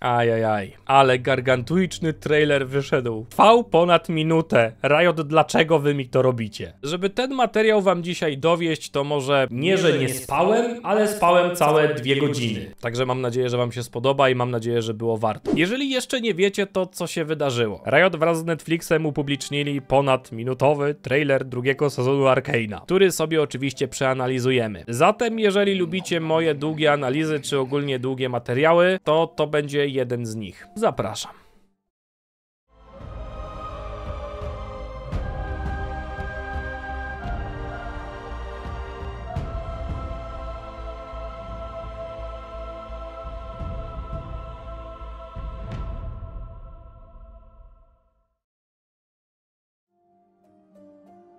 Ajajaj, ale gargantuiczny trailer wyszedł. Trwał ponad minutę. Riot, dlaczego wy mi to robicie? Żeby ten materiał wam dzisiaj dowieść, to może nie, że nie spałem, ale spałem całe dwie godziny. Także mam nadzieję, że wam się spodoba i mam nadzieję, że było warto. Jeżeli jeszcze nie wiecie, to co się wydarzyło? Riot wraz z Netflixem upublicznili ponadminutowy trailer drugiego sezonu Arkana, który sobie oczywiście przeanalizujemy. Zatem, jeżeli lubicie moje długie analizy, czy ogólnie długie materiały, to to będzie jeden z nich. Zapraszam.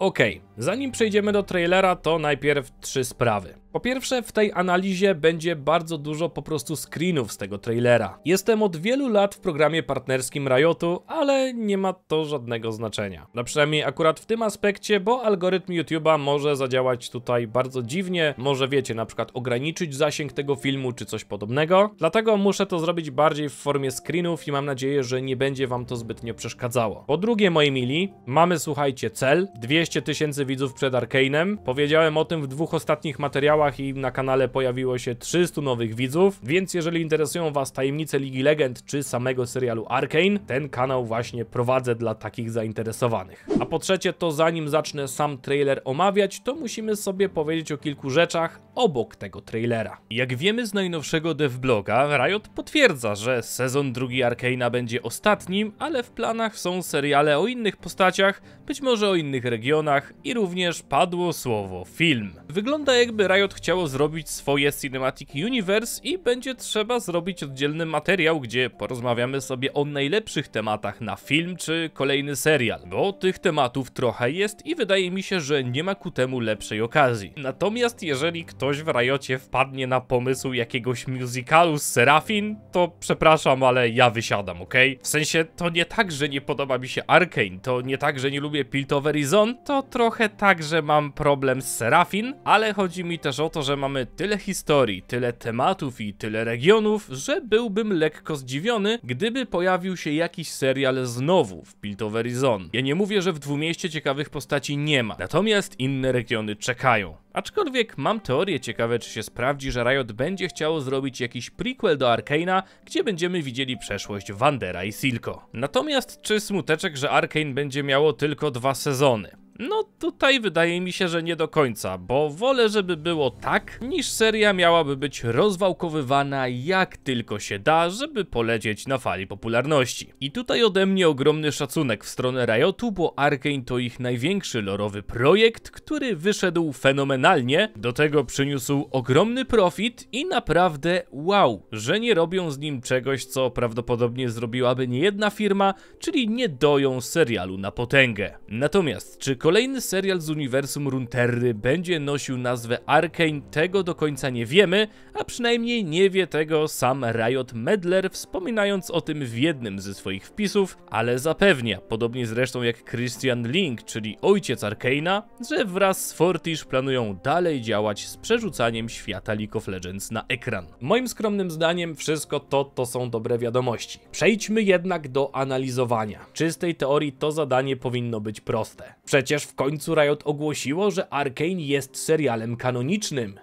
OK, zanim przejdziemy do trailera, to najpierw trzy sprawy. Po pierwsze, w tej analizie będzie bardzo dużo po prostu screenów z tego trailera. Jestem od wielu lat w programie partnerskim Riotu, ale nie ma to żadnego znaczenia. No przynajmniej akurat w tym aspekcie, bo algorytm YouTube'a może zadziałać tutaj bardzo dziwnie, może wiecie, na przykład ograniczyć zasięg tego filmu czy coś podobnego. Dlatego muszę to zrobić bardziej w formie screenów i mam nadzieję, że nie będzie wam to zbytnio przeszkadzało. Po drugie, moi mili, mamy słuchajcie cel 200 tysięcy widzów przed Arkane'em. Powiedziałem o tym w dwóch ostatnich materiałach i na kanale pojawiło się 300 nowych widzów, więc jeżeli interesują Was tajemnice Ligi Legend czy samego serialu Arkane, ten kanał właśnie prowadzę dla takich zainteresowanych. A po trzecie to zanim zacznę sam trailer omawiać, to musimy sobie powiedzieć o kilku rzeczach obok tego trailera. Jak wiemy z najnowszego devbloga, Riot potwierdza, że sezon drugi Arkana będzie ostatnim, ale w planach są seriale o innych postaciach, być może o innych regionach i również padło słowo film. Wygląda jakby Riot chciało zrobić swoje Cinematic Universe i będzie trzeba zrobić oddzielny materiał, gdzie porozmawiamy sobie o najlepszych tematach na film czy kolejny serial, bo tych tematów trochę jest i wydaje mi się, że nie ma ku temu lepszej okazji. Natomiast jeżeli ktoś w rajocie wpadnie na pomysł jakiegoś musicalu z Serafin, to przepraszam, ale ja wysiadam, ok? W sensie to nie tak, że nie podoba mi się Arkane, to nie tak, że nie lubię Piltover i Zone, to trochę tak, że mam problem z Serafin, ale chodzi mi też o to, że mamy tyle historii, tyle tematów i tyle regionów, że byłbym lekko zdziwiony, gdyby pojawił się jakiś serial znowu w Piltover Zone. Ja nie mówię, że w Dwumieście ciekawych postaci nie ma, natomiast inne regiony czekają. Aczkolwiek mam teorię ciekawe, czy się sprawdzi, że Riot będzie chciało zrobić jakiś prequel do Arkana, gdzie będziemy widzieli przeszłość Wandera i Silko. Natomiast czy smuteczek, że Arkane będzie miało tylko dwa sezony? No tutaj wydaje mi się, że nie do końca, bo wolę, żeby było tak, niż seria miałaby być rozwałkowywana jak tylko się da, żeby polecieć na fali popularności. I tutaj ode mnie ogromny szacunek w stronę Riotu, bo Arkane to ich największy lorowy projekt, który wyszedł fenomenalnie, do tego przyniósł ogromny profit i naprawdę wow, że nie robią z nim czegoś, co prawdopodobnie zrobiłaby niejedna firma, czyli nie doją serialu na potęgę. Natomiast czy Kolejny serial z uniwersum Runterry będzie nosił nazwę Arkane, tego do końca nie wiemy, a przynajmniej nie wie tego sam Riot Medler, wspominając o tym w jednym ze swoich wpisów, ale zapewnia, podobnie zresztą jak Christian Link, czyli ojciec Arkana, że wraz z Fortish planują dalej działać z przerzucaniem świata League of Legends na ekran. Moim skromnym zdaniem wszystko to to są dobre wiadomości. Przejdźmy jednak do analizowania. Czystej teorii to zadanie powinno być proste. Przecież Przecież w końcu Riot ogłosiło, że Arkane jest serialem kanonicznym.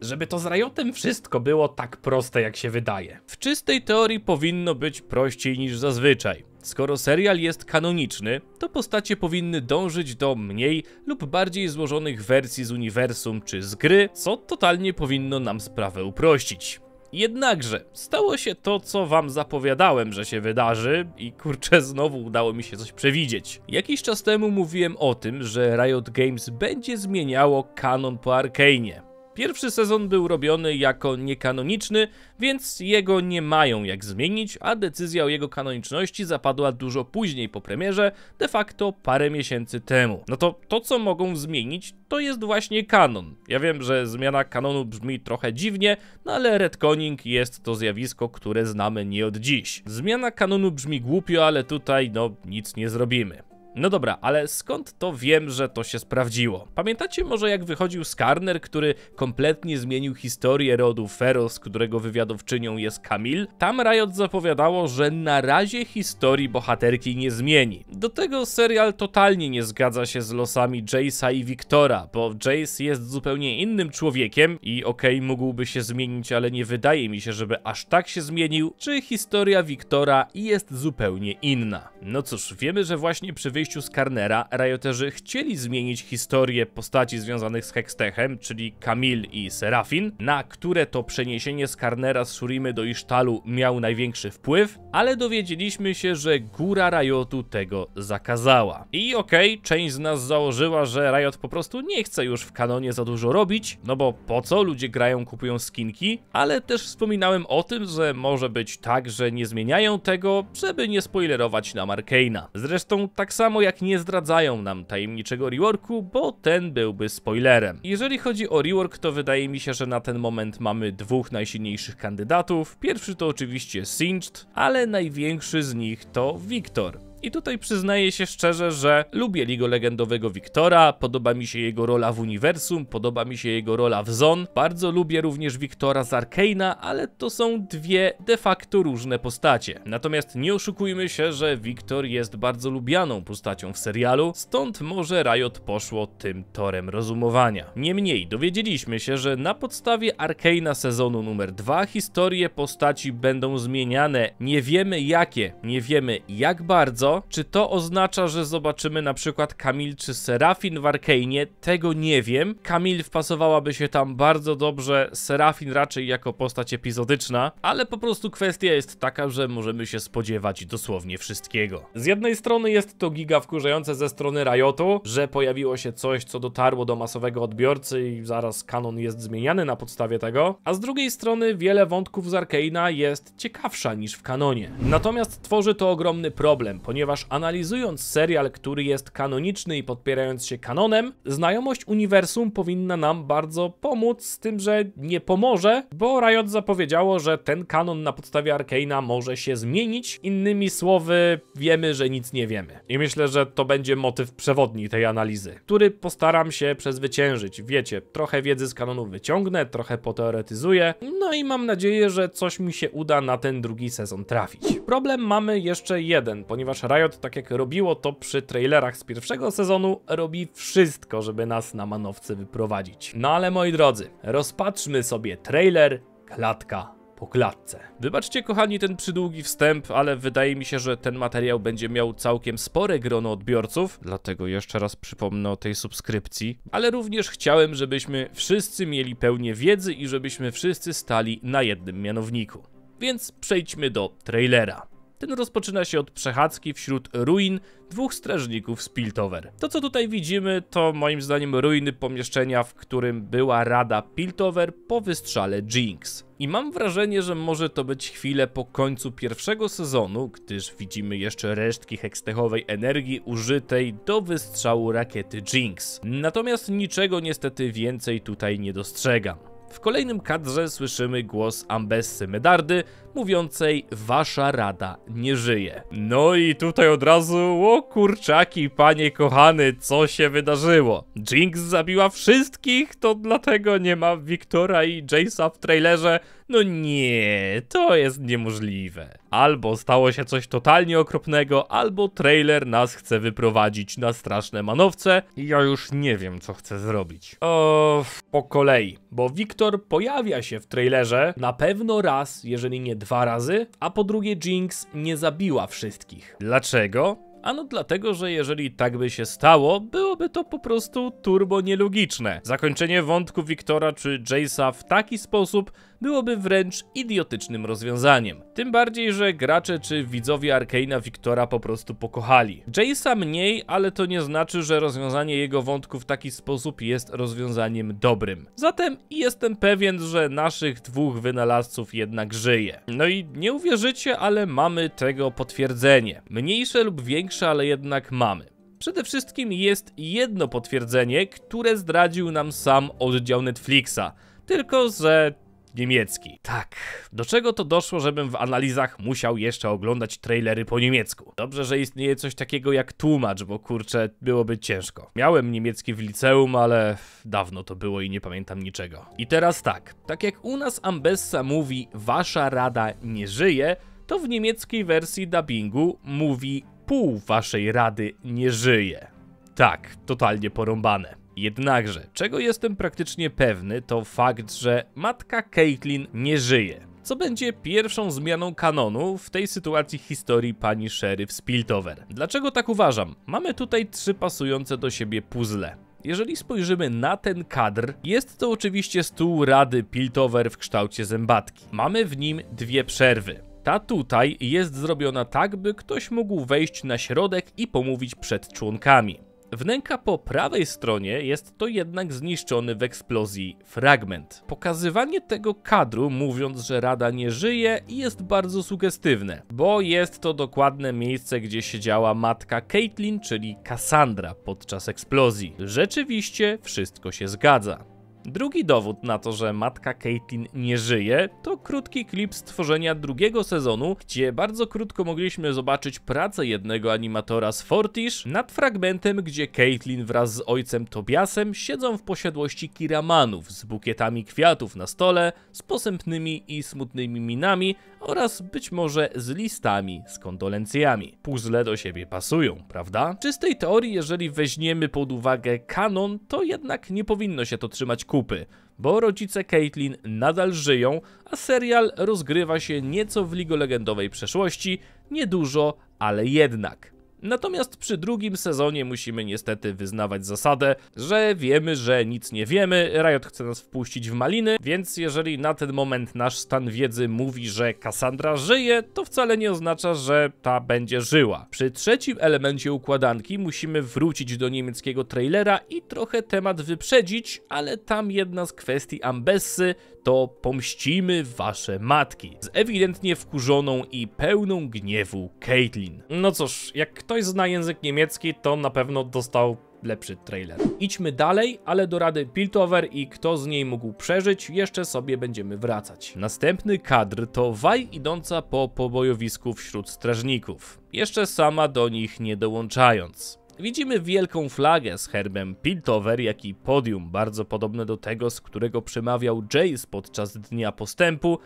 Żeby to z Riotem wszystko było tak proste jak się wydaje. W czystej teorii powinno być prościej niż zazwyczaj. Skoro serial jest kanoniczny, to postacie powinny dążyć do mniej lub bardziej złożonych wersji z uniwersum czy z gry, co totalnie powinno nam sprawę uprościć. Jednakże, stało się to, co wam zapowiadałem, że się wydarzy i kurczę, znowu udało mi się coś przewidzieć. Jakiś czas temu mówiłem o tym, że Riot Games będzie zmieniało kanon po Arkane. Pierwszy sezon był robiony jako niekanoniczny, więc jego nie mają jak zmienić, a decyzja o jego kanoniczności zapadła dużo później po premierze, de facto parę miesięcy temu. No to to, co mogą zmienić, to jest właśnie kanon. Ja wiem, że zmiana kanonu brzmi trochę dziwnie, no ale retconning jest to zjawisko, które znamy nie od dziś. Zmiana kanonu brzmi głupio, ale tutaj no nic nie zrobimy. No dobra, ale skąd to wiem, że to się sprawdziło? Pamiętacie może jak wychodził Skarner, który kompletnie zmienił historię rodu Feroz, którego wywiadowczynią jest Kamil? Tam Riot zapowiadało, że na razie historii bohaterki nie zmieni. Do tego serial totalnie nie zgadza się z losami Jace'a i Wiktora, bo Jace jest zupełnie innym człowiekiem i okej, okay, mógłby się zmienić, ale nie wydaje mi się, żeby aż tak się zmienił, czy historia Wiktora jest zupełnie inna. No cóż, wiemy, że właśnie przy z Karnera rajoterzy chcieli zmienić historię postaci związanych z Hextechem, czyli Kamil i Serafin, na które to przeniesienie z Karnera z Shurimy do Isztalu miał największy wpływ, ale dowiedzieliśmy się, że góra Rajotu tego zakazała. I okej, okay, część z nas założyła, że Riot po prostu nie chce już w kanonie za dużo robić, no bo po co? Ludzie grają, kupują skinki, ale też wspominałem o tym, że może być tak, że nie zmieniają tego, żeby nie spoilerować na Markeina. Zresztą tak samo samo jak nie zdradzają nam tajemniczego reworku, bo ten byłby spoilerem. Jeżeli chodzi o rework, to wydaje mi się, że na ten moment mamy dwóch najsilniejszych kandydatów. Pierwszy to oczywiście Singed, ale największy z nich to Victor. I tutaj przyznaję się szczerze, że lubię Ligo Legendowego Wiktora, podoba mi się jego rola w uniwersum, podoba mi się jego rola w Zon. Bardzo lubię również Wiktora z Arkana, ale to są dwie de facto różne postacie. Natomiast nie oszukujmy się, że Wiktor jest bardzo lubianą postacią w serialu, stąd może Riot poszło tym torem rozumowania. Niemniej, dowiedzieliśmy się, że na podstawie Arkana sezonu numer 2 historie postaci będą zmieniane. Nie wiemy jakie, nie wiemy jak bardzo, czy to oznacza, że zobaczymy na przykład Kamil czy Serafin w Arkanie, tego nie wiem. Kamil wpasowałaby się tam bardzo dobrze, Serafin raczej jako postać epizodyczna, ale po prostu kwestia jest taka, że możemy się spodziewać dosłownie wszystkiego. Z jednej strony jest to giga wkurzające ze strony Riotu, że pojawiło się coś, co dotarło do masowego odbiorcy i zaraz kanon jest zmieniany na podstawie tego, a z drugiej strony wiele wątków z Arkana jest ciekawsza niż w kanonie. Natomiast tworzy to ogromny problem, ponieważ ponieważ analizując serial, który jest kanoniczny i podpierając się kanonem, znajomość uniwersum powinna nam bardzo pomóc, z tym, że nie pomoże, bo Riot zapowiedziało, że ten kanon na podstawie Arkana może się zmienić. Innymi słowy, wiemy, że nic nie wiemy. I myślę, że to będzie motyw przewodni tej analizy, który postaram się przezwyciężyć. Wiecie, trochę wiedzy z kanonu wyciągnę, trochę poteoretyzuję, no i mam nadzieję, że coś mi się uda na ten drugi sezon trafić. Problem mamy jeszcze jeden, ponieważ Riot, tak jak robiło to przy trailerach z pierwszego sezonu, robi wszystko, żeby nas na manowce wyprowadzić. No ale moi drodzy, rozpatrzmy sobie trailer klatka po klatce. Wybaczcie kochani ten przydługi wstęp, ale wydaje mi się, że ten materiał będzie miał całkiem spore grono odbiorców, dlatego jeszcze raz przypomnę o tej subskrypcji, ale również chciałem, żebyśmy wszyscy mieli pełnię wiedzy i żebyśmy wszyscy stali na jednym mianowniku. Więc przejdźmy do trailera. Ten rozpoczyna się od przechadzki wśród ruin dwóch strażników z Piltover. To co tutaj widzimy to moim zdaniem ruiny pomieszczenia, w którym była rada Piltover po wystrzale Jinx. I mam wrażenie, że może to być chwilę po końcu pierwszego sezonu, gdyż widzimy jeszcze resztki hekstechowej energii użytej do wystrzału rakiety Jinx. Natomiast niczego niestety więcej tutaj nie dostrzegam. W kolejnym kadrze słyszymy głos Ambessy Medardy, mówiącej Wasza Rada nie żyje. No i tutaj od razu, o kurczaki, panie kochany, co się wydarzyło? Jinx zabiła wszystkich, to dlatego nie ma Wiktora i Jace'a w trailerze, no nie, to jest niemożliwe. Albo stało się coś totalnie okropnego, albo trailer nas chce wyprowadzić na straszne manowce i ja już nie wiem, co chcę zrobić. O, po kolei, bo Wiktor pojawia się w trailerze na pewno raz, jeżeli nie dwa razy, a po drugie Jinx nie zabiła wszystkich. Dlaczego? Ano dlatego, że jeżeli tak by się stało, byłoby to po prostu turbo nielogiczne. Zakończenie wątku Wiktora czy Jace'a w taki sposób, byłoby wręcz idiotycznym rozwiązaniem. Tym bardziej, że gracze czy widzowie Arkana Wiktora po prostu pokochali. Jace'a mniej, ale to nie znaczy, że rozwiązanie jego wątku w taki sposób jest rozwiązaniem dobrym. Zatem jestem pewien, że naszych dwóch wynalazców jednak żyje. No i nie uwierzycie, ale mamy tego potwierdzenie. Mniejsze lub większe, ale jednak mamy. Przede wszystkim jest jedno potwierdzenie, które zdradził nam sam oddział Netflixa. Tylko, że niemiecki. Tak, do czego to doszło, żebym w analizach musiał jeszcze oglądać trailery po niemiecku? Dobrze, że istnieje coś takiego jak tłumacz, bo kurczę, byłoby ciężko. Miałem niemiecki w liceum, ale dawno to było i nie pamiętam niczego. I teraz tak, tak jak u nas Ambessa mówi wasza rada nie żyje, to w niemieckiej wersji dubbingu mówi pół waszej rady nie żyje. Tak, totalnie porąbane. Jednakże, czego jestem praktycznie pewny, to fakt, że matka Caitlin nie żyje. Co będzie pierwszą zmianą kanonu w tej sytuacji historii pani szeryf Spiltover. Dlaczego tak uważam? Mamy tutaj trzy pasujące do siebie puzzle. Jeżeli spojrzymy na ten kadr, jest to oczywiście stół rady Piltover w kształcie zębatki. Mamy w nim dwie przerwy. Ta tutaj jest zrobiona tak, by ktoś mógł wejść na środek i pomówić przed członkami. Wnęka po prawej stronie jest to jednak zniszczony w eksplozji fragment. Pokazywanie tego kadru, mówiąc, że Rada nie żyje, jest bardzo sugestywne, bo jest to dokładne miejsce, gdzie siedziała matka Caitlin, czyli Cassandra, podczas eksplozji. Rzeczywiście wszystko się zgadza. Drugi dowód na to, że matka Caitlin nie żyje, to krótki klip stworzenia drugiego sezonu, gdzie bardzo krótko mogliśmy zobaczyć pracę jednego animatora z Fortish nad fragmentem, gdzie Caitlin wraz z ojcem Tobiasem siedzą w posiadłości Kiramanów z bukietami kwiatów na stole, z posępnymi i smutnymi minami oraz być może z listami z kondolencjami. Puzzle do siebie pasują, prawda? Czy z tej teorii, jeżeli weźmiemy pod uwagę kanon, to jednak nie powinno się to trzymać kupy, bo rodzice Caitlin nadal żyją, a serial rozgrywa się nieco w ligolegendowej przeszłości, niedużo, ale jednak. Natomiast przy drugim sezonie musimy niestety wyznawać zasadę, że wiemy, że nic nie wiemy, Riot chce nas wpuścić w maliny, więc jeżeli na ten moment nasz stan wiedzy mówi, że Cassandra żyje, to wcale nie oznacza, że ta będzie żyła. Przy trzecim elemencie układanki musimy wrócić do niemieckiego trailera i trochę temat wyprzedzić, ale tam jedna z kwestii Ambessy to pomścimy wasze matki. Z ewidentnie wkurzoną i pełną gniewu Caitlin. No cóż, jak ktoś zna język niemiecki, to na pewno dostał lepszy trailer. Idźmy dalej, ale do rady Piltover i kto z niej mógł przeżyć, jeszcze sobie będziemy wracać. Następny kadr to Waj idąca po pobojowisku wśród strażników, jeszcze sama do nich nie dołączając. Widzimy wielką flagę z herbem Piltover, jak i podium, bardzo podobne do tego, z którego przemawiał Jace podczas Dnia Postępu.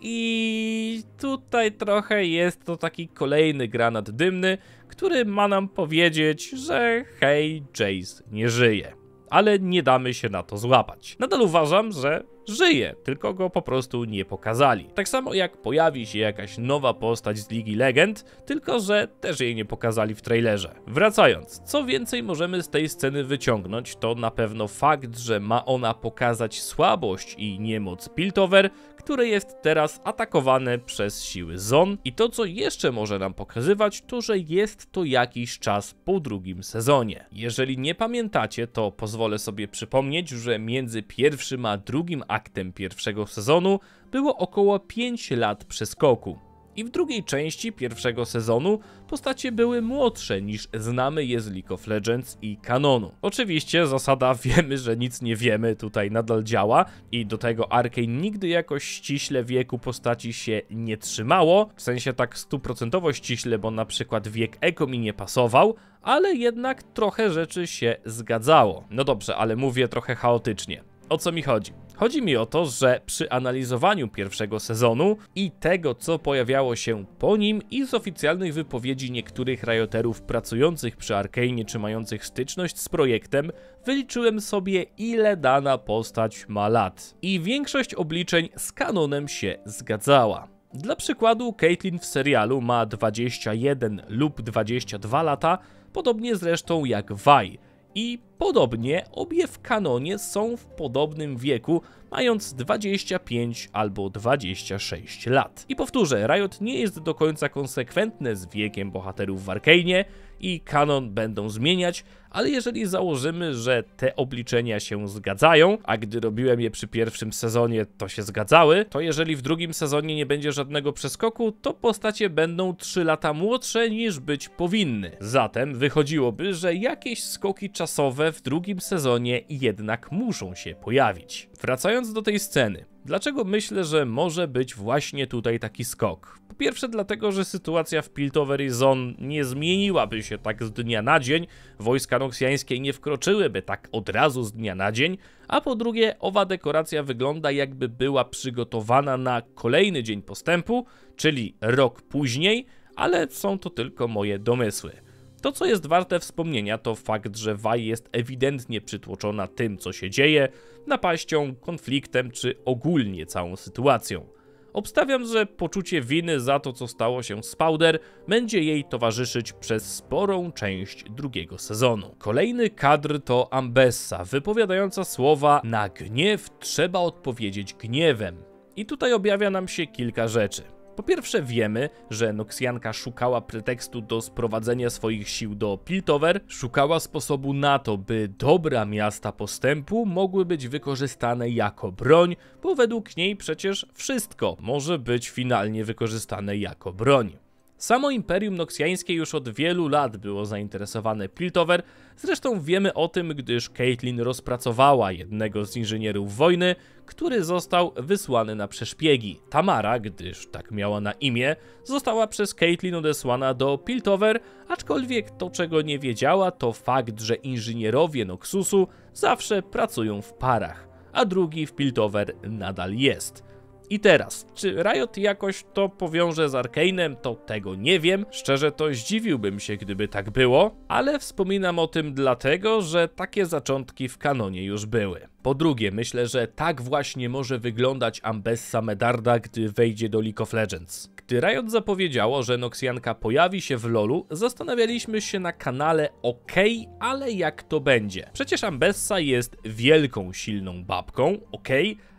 I tutaj trochę jest to taki kolejny granat dymny, który ma nam powiedzieć, że hej, Jace nie żyje ale nie damy się na to złapać. Nadal uważam, że żyje, tylko go po prostu nie pokazali. Tak samo jak pojawi się jakaś nowa postać z Ligi Legend, tylko że też jej nie pokazali w trailerze. Wracając, co więcej możemy z tej sceny wyciągnąć, to na pewno fakt, że ma ona pokazać słabość i niemoc Piltover, które jest teraz atakowane przez siły Zon. I to, co jeszcze może nam pokazywać, to, że jest to jakiś czas po drugim sezonie. Jeżeli nie pamiętacie, to pozwolę sobie przypomnieć, że między pierwszym a drugim aktem pierwszego sezonu było około 5 lat przeskoku i w drugiej części pierwszego sezonu postacie były młodsze niż znamy je z League of Legends i kanonu. Oczywiście zasada wiemy, że nic nie wiemy tutaj nadal działa i do tego Arkane nigdy jakoś ściśle wieku postaci się nie trzymało, w sensie tak stuprocentowo ściśle, bo na przykład wiek Eko mi nie pasował, ale jednak trochę rzeczy się zgadzało. No dobrze, ale mówię trochę chaotycznie. O co mi chodzi? Chodzi mi o to, że przy analizowaniu pierwszego sezonu i tego, co pojawiało się po nim i z oficjalnych wypowiedzi niektórych rajoterów pracujących przy Arkane czy mających styczność z projektem, wyliczyłem sobie ile dana postać ma lat. I większość obliczeń z kanonem się zgadzała. Dla przykładu Caitlyn w serialu ma 21 lub 22 lata, podobnie zresztą jak Vi. I Podobnie obie w kanonie są w podobnym wieku, mając 25 albo 26 lat. I powtórzę, Riot nie jest do końca konsekwentne z wiekiem bohaterów w Arkane i kanon będą zmieniać, ale jeżeli założymy, że te obliczenia się zgadzają, a gdy robiłem je przy pierwszym sezonie, to się zgadzały, to jeżeli w drugim sezonie nie będzie żadnego przeskoku, to postacie będą 3 lata młodsze niż być powinny. Zatem wychodziłoby, że jakieś skoki czasowe w drugim sezonie jednak muszą się pojawić. Wracając do tej sceny, dlaczego myślę, że może być właśnie tutaj taki skok? Po pierwsze dlatego, że sytuacja w Piltover Zone nie zmieniłaby się tak z dnia na dzień, wojska noksjańskie nie wkroczyłyby tak od razu z dnia na dzień, a po drugie owa dekoracja wygląda jakby była przygotowana na kolejny dzień postępu, czyli rok później, ale są to tylko moje domysły. To, co jest warte wspomnienia, to fakt, że Waj jest ewidentnie przytłoczona tym, co się dzieje, napaścią, konfliktem czy ogólnie całą sytuacją. Obstawiam, że poczucie winy za to, co stało się z Powder, będzie jej towarzyszyć przez sporą część drugiego sezonu. Kolejny kadr to Ambessa, wypowiadająca słowa na gniew trzeba odpowiedzieć gniewem. I tutaj objawia nam się kilka rzeczy. Po pierwsze wiemy, że Noksjanka szukała pretekstu do sprowadzenia swoich sił do Piltover, szukała sposobu na to, by dobra miasta postępu mogły być wykorzystane jako broń, bo według niej przecież wszystko może być finalnie wykorzystane jako broń. Samo Imperium Noksjańskie już od wielu lat było zainteresowane Piltover, zresztą wiemy o tym, gdyż Caitlin rozpracowała jednego z inżynierów wojny, który został wysłany na przeszpiegi. Tamara, gdyż tak miała na imię, została przez Caitlin odesłana do Piltover, aczkolwiek to czego nie wiedziała to fakt, że inżynierowie Noxusu zawsze pracują w parach, a drugi w Piltover nadal jest. I teraz, czy Riot jakoś to powiąże z Arkane'em, to tego nie wiem. Szczerze to zdziwiłbym się, gdyby tak było, ale wspominam o tym dlatego, że takie zaczątki w kanonie już były. Po drugie, myślę, że tak właśnie może wyglądać Ambessa Medarda, gdy wejdzie do League of Legends. Gdy Riot zapowiedziało, że Noxianka pojawi się w LoLu, zastanawialiśmy się na kanale OK, ale jak to będzie? Przecież Ambessa jest wielką, silną babką, OK?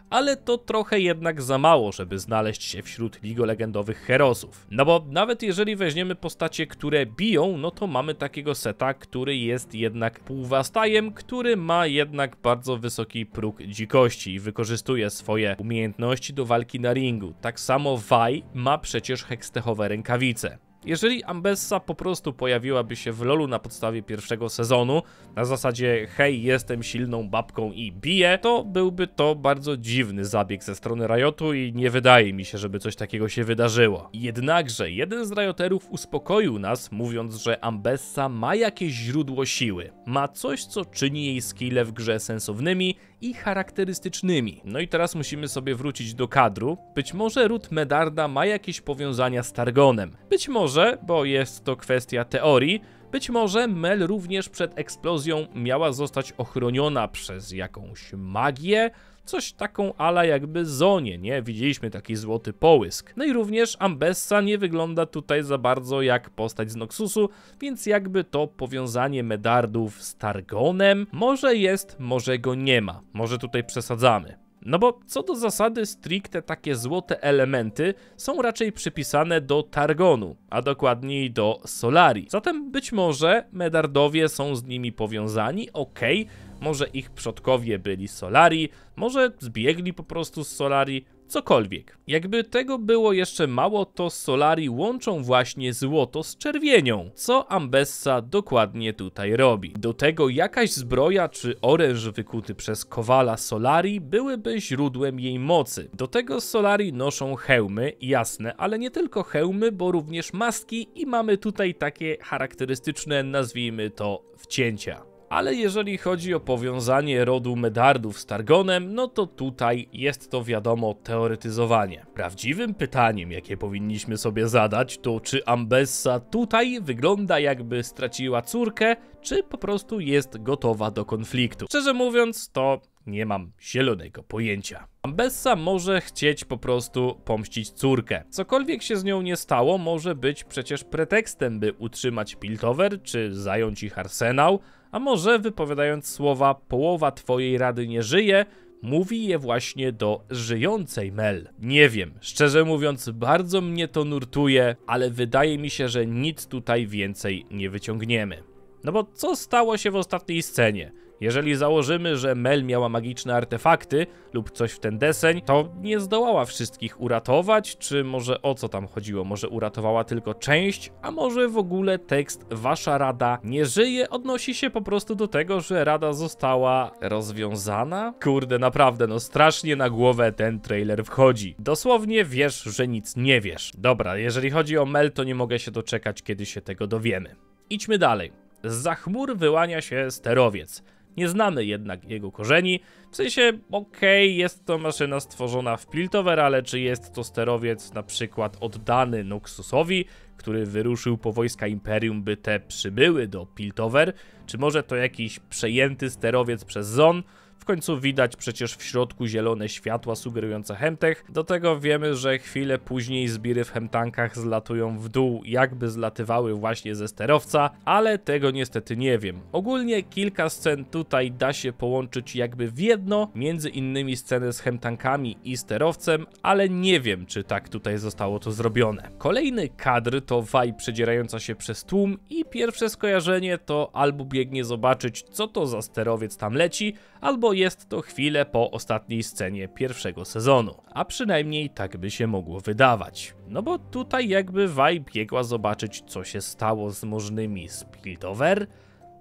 ale to trochę jednak za mało, żeby znaleźć się wśród ligolegendowych herosów. No bo nawet jeżeli weźmiemy postacie, które biją, no to mamy takiego seta, który jest jednak półwastajem, który ma jednak bardzo wysoki próg dzikości i wykorzystuje swoje umiejętności do walki na ringu. Tak samo Vai ma przecież hekstechowe rękawice. Jeżeli Ambessa po prostu pojawiłaby się w LoLu na podstawie pierwszego sezonu, na zasadzie hej, jestem silną babką i biję, to byłby to bardzo dziwny zabieg ze strony Riotu i nie wydaje mi się, żeby coś takiego się wydarzyło. Jednakże jeden z Rioterów uspokoił nas, mówiąc, że Ambessa ma jakieś źródło siły. Ma coś, co czyni jej skille w grze sensownymi i charakterystycznymi. No i teraz musimy sobie wrócić do kadru. Być może Ruth Medarda ma jakieś powiązania z Targonem. Być może może, bo jest to kwestia teorii, być może Mel również przed eksplozją miała zostać ochroniona przez jakąś magię, coś taką ala jakby zonie, nie? Widzieliśmy taki złoty połysk. No i również Ambessa nie wygląda tutaj za bardzo jak postać z Noxusu, więc jakby to powiązanie medardów z Targonem może jest, może go nie ma. Może tutaj przesadzamy. No bo co do zasady stricte takie złote elementy są raczej przypisane do Targonu, a dokładniej do Solarii. Zatem być może Medardowie są z nimi powiązani, okej, może ich przodkowie byli Solarii, może zbiegli po prostu z Solarii, cokolwiek. Jakby tego było jeszcze mało, to Solari łączą właśnie złoto z czerwienią, co Ambessa dokładnie tutaj robi. Do tego jakaś zbroja czy oręż wykuty przez kowala Solari byłyby źródłem jej mocy. Do tego Solari noszą hełmy, jasne, ale nie tylko hełmy, bo również maski i mamy tutaj takie charakterystyczne, nazwijmy to, wcięcia ale jeżeli chodzi o powiązanie rodu Medardów z Targonem, no to tutaj jest to wiadomo teoretyzowanie. Prawdziwym pytaniem, jakie powinniśmy sobie zadać, to czy Ambessa tutaj wygląda jakby straciła córkę, czy po prostu jest gotowa do konfliktu. Szczerze mówiąc, to nie mam zielonego pojęcia. Ambessa może chcieć po prostu pomścić córkę. Cokolwiek się z nią nie stało, może być przecież pretekstem, by utrzymać Piltover czy zająć ich arsenał, a może wypowiadając słowa połowa twojej rady nie żyje, mówi je właśnie do żyjącej Mel. Nie wiem, szczerze mówiąc, bardzo mnie to nurtuje, ale wydaje mi się, że nic tutaj więcej nie wyciągniemy. No bo co stało się w ostatniej scenie? Jeżeli założymy, że Mel miała magiczne artefakty lub coś w ten deseń, to nie zdołała wszystkich uratować, czy może o co tam chodziło? Może uratowała tylko część, a może w ogóle tekst Wasza rada nie żyje odnosi się po prostu do tego, że rada została rozwiązana? Kurde, naprawdę, no strasznie na głowę ten trailer wchodzi. Dosłownie wiesz, że nic nie wiesz. Dobra, jeżeli chodzi o Mel, to nie mogę się doczekać, kiedy się tego dowiemy. Idźmy dalej. Z zachmur wyłania się sterowiec. Nie znamy jednak jego korzeni. W sensie, okej, okay, jest to maszyna stworzona w Piltover, ale czy jest to sterowiec na przykład oddany Noxusowi, który wyruszył po wojska Imperium, by te przybyły do Piltover? Czy może to jakiś przejęty sterowiec przez Zon? W końcu widać przecież w środku zielone światła sugerujące hemtech. Do tego wiemy, że chwilę później zbiry w hemtankach zlatują w dół, jakby zlatywały właśnie ze sterowca, ale tego niestety nie wiem. Ogólnie kilka scen tutaj da się połączyć jakby w jedno, między innymi scenę z hemtankami i sterowcem, ale nie wiem, czy tak tutaj zostało to zrobione. Kolejny kadr to Waj przedzierająca się przez tłum i pierwsze skojarzenie to albo biegnie zobaczyć, co to za sterowiec tam leci, albo bo jest to chwilę po ostatniej scenie pierwszego sezonu, a przynajmniej tak by się mogło wydawać. No bo tutaj jakby Vi biegła zobaczyć co się stało z możnymi Spiltover,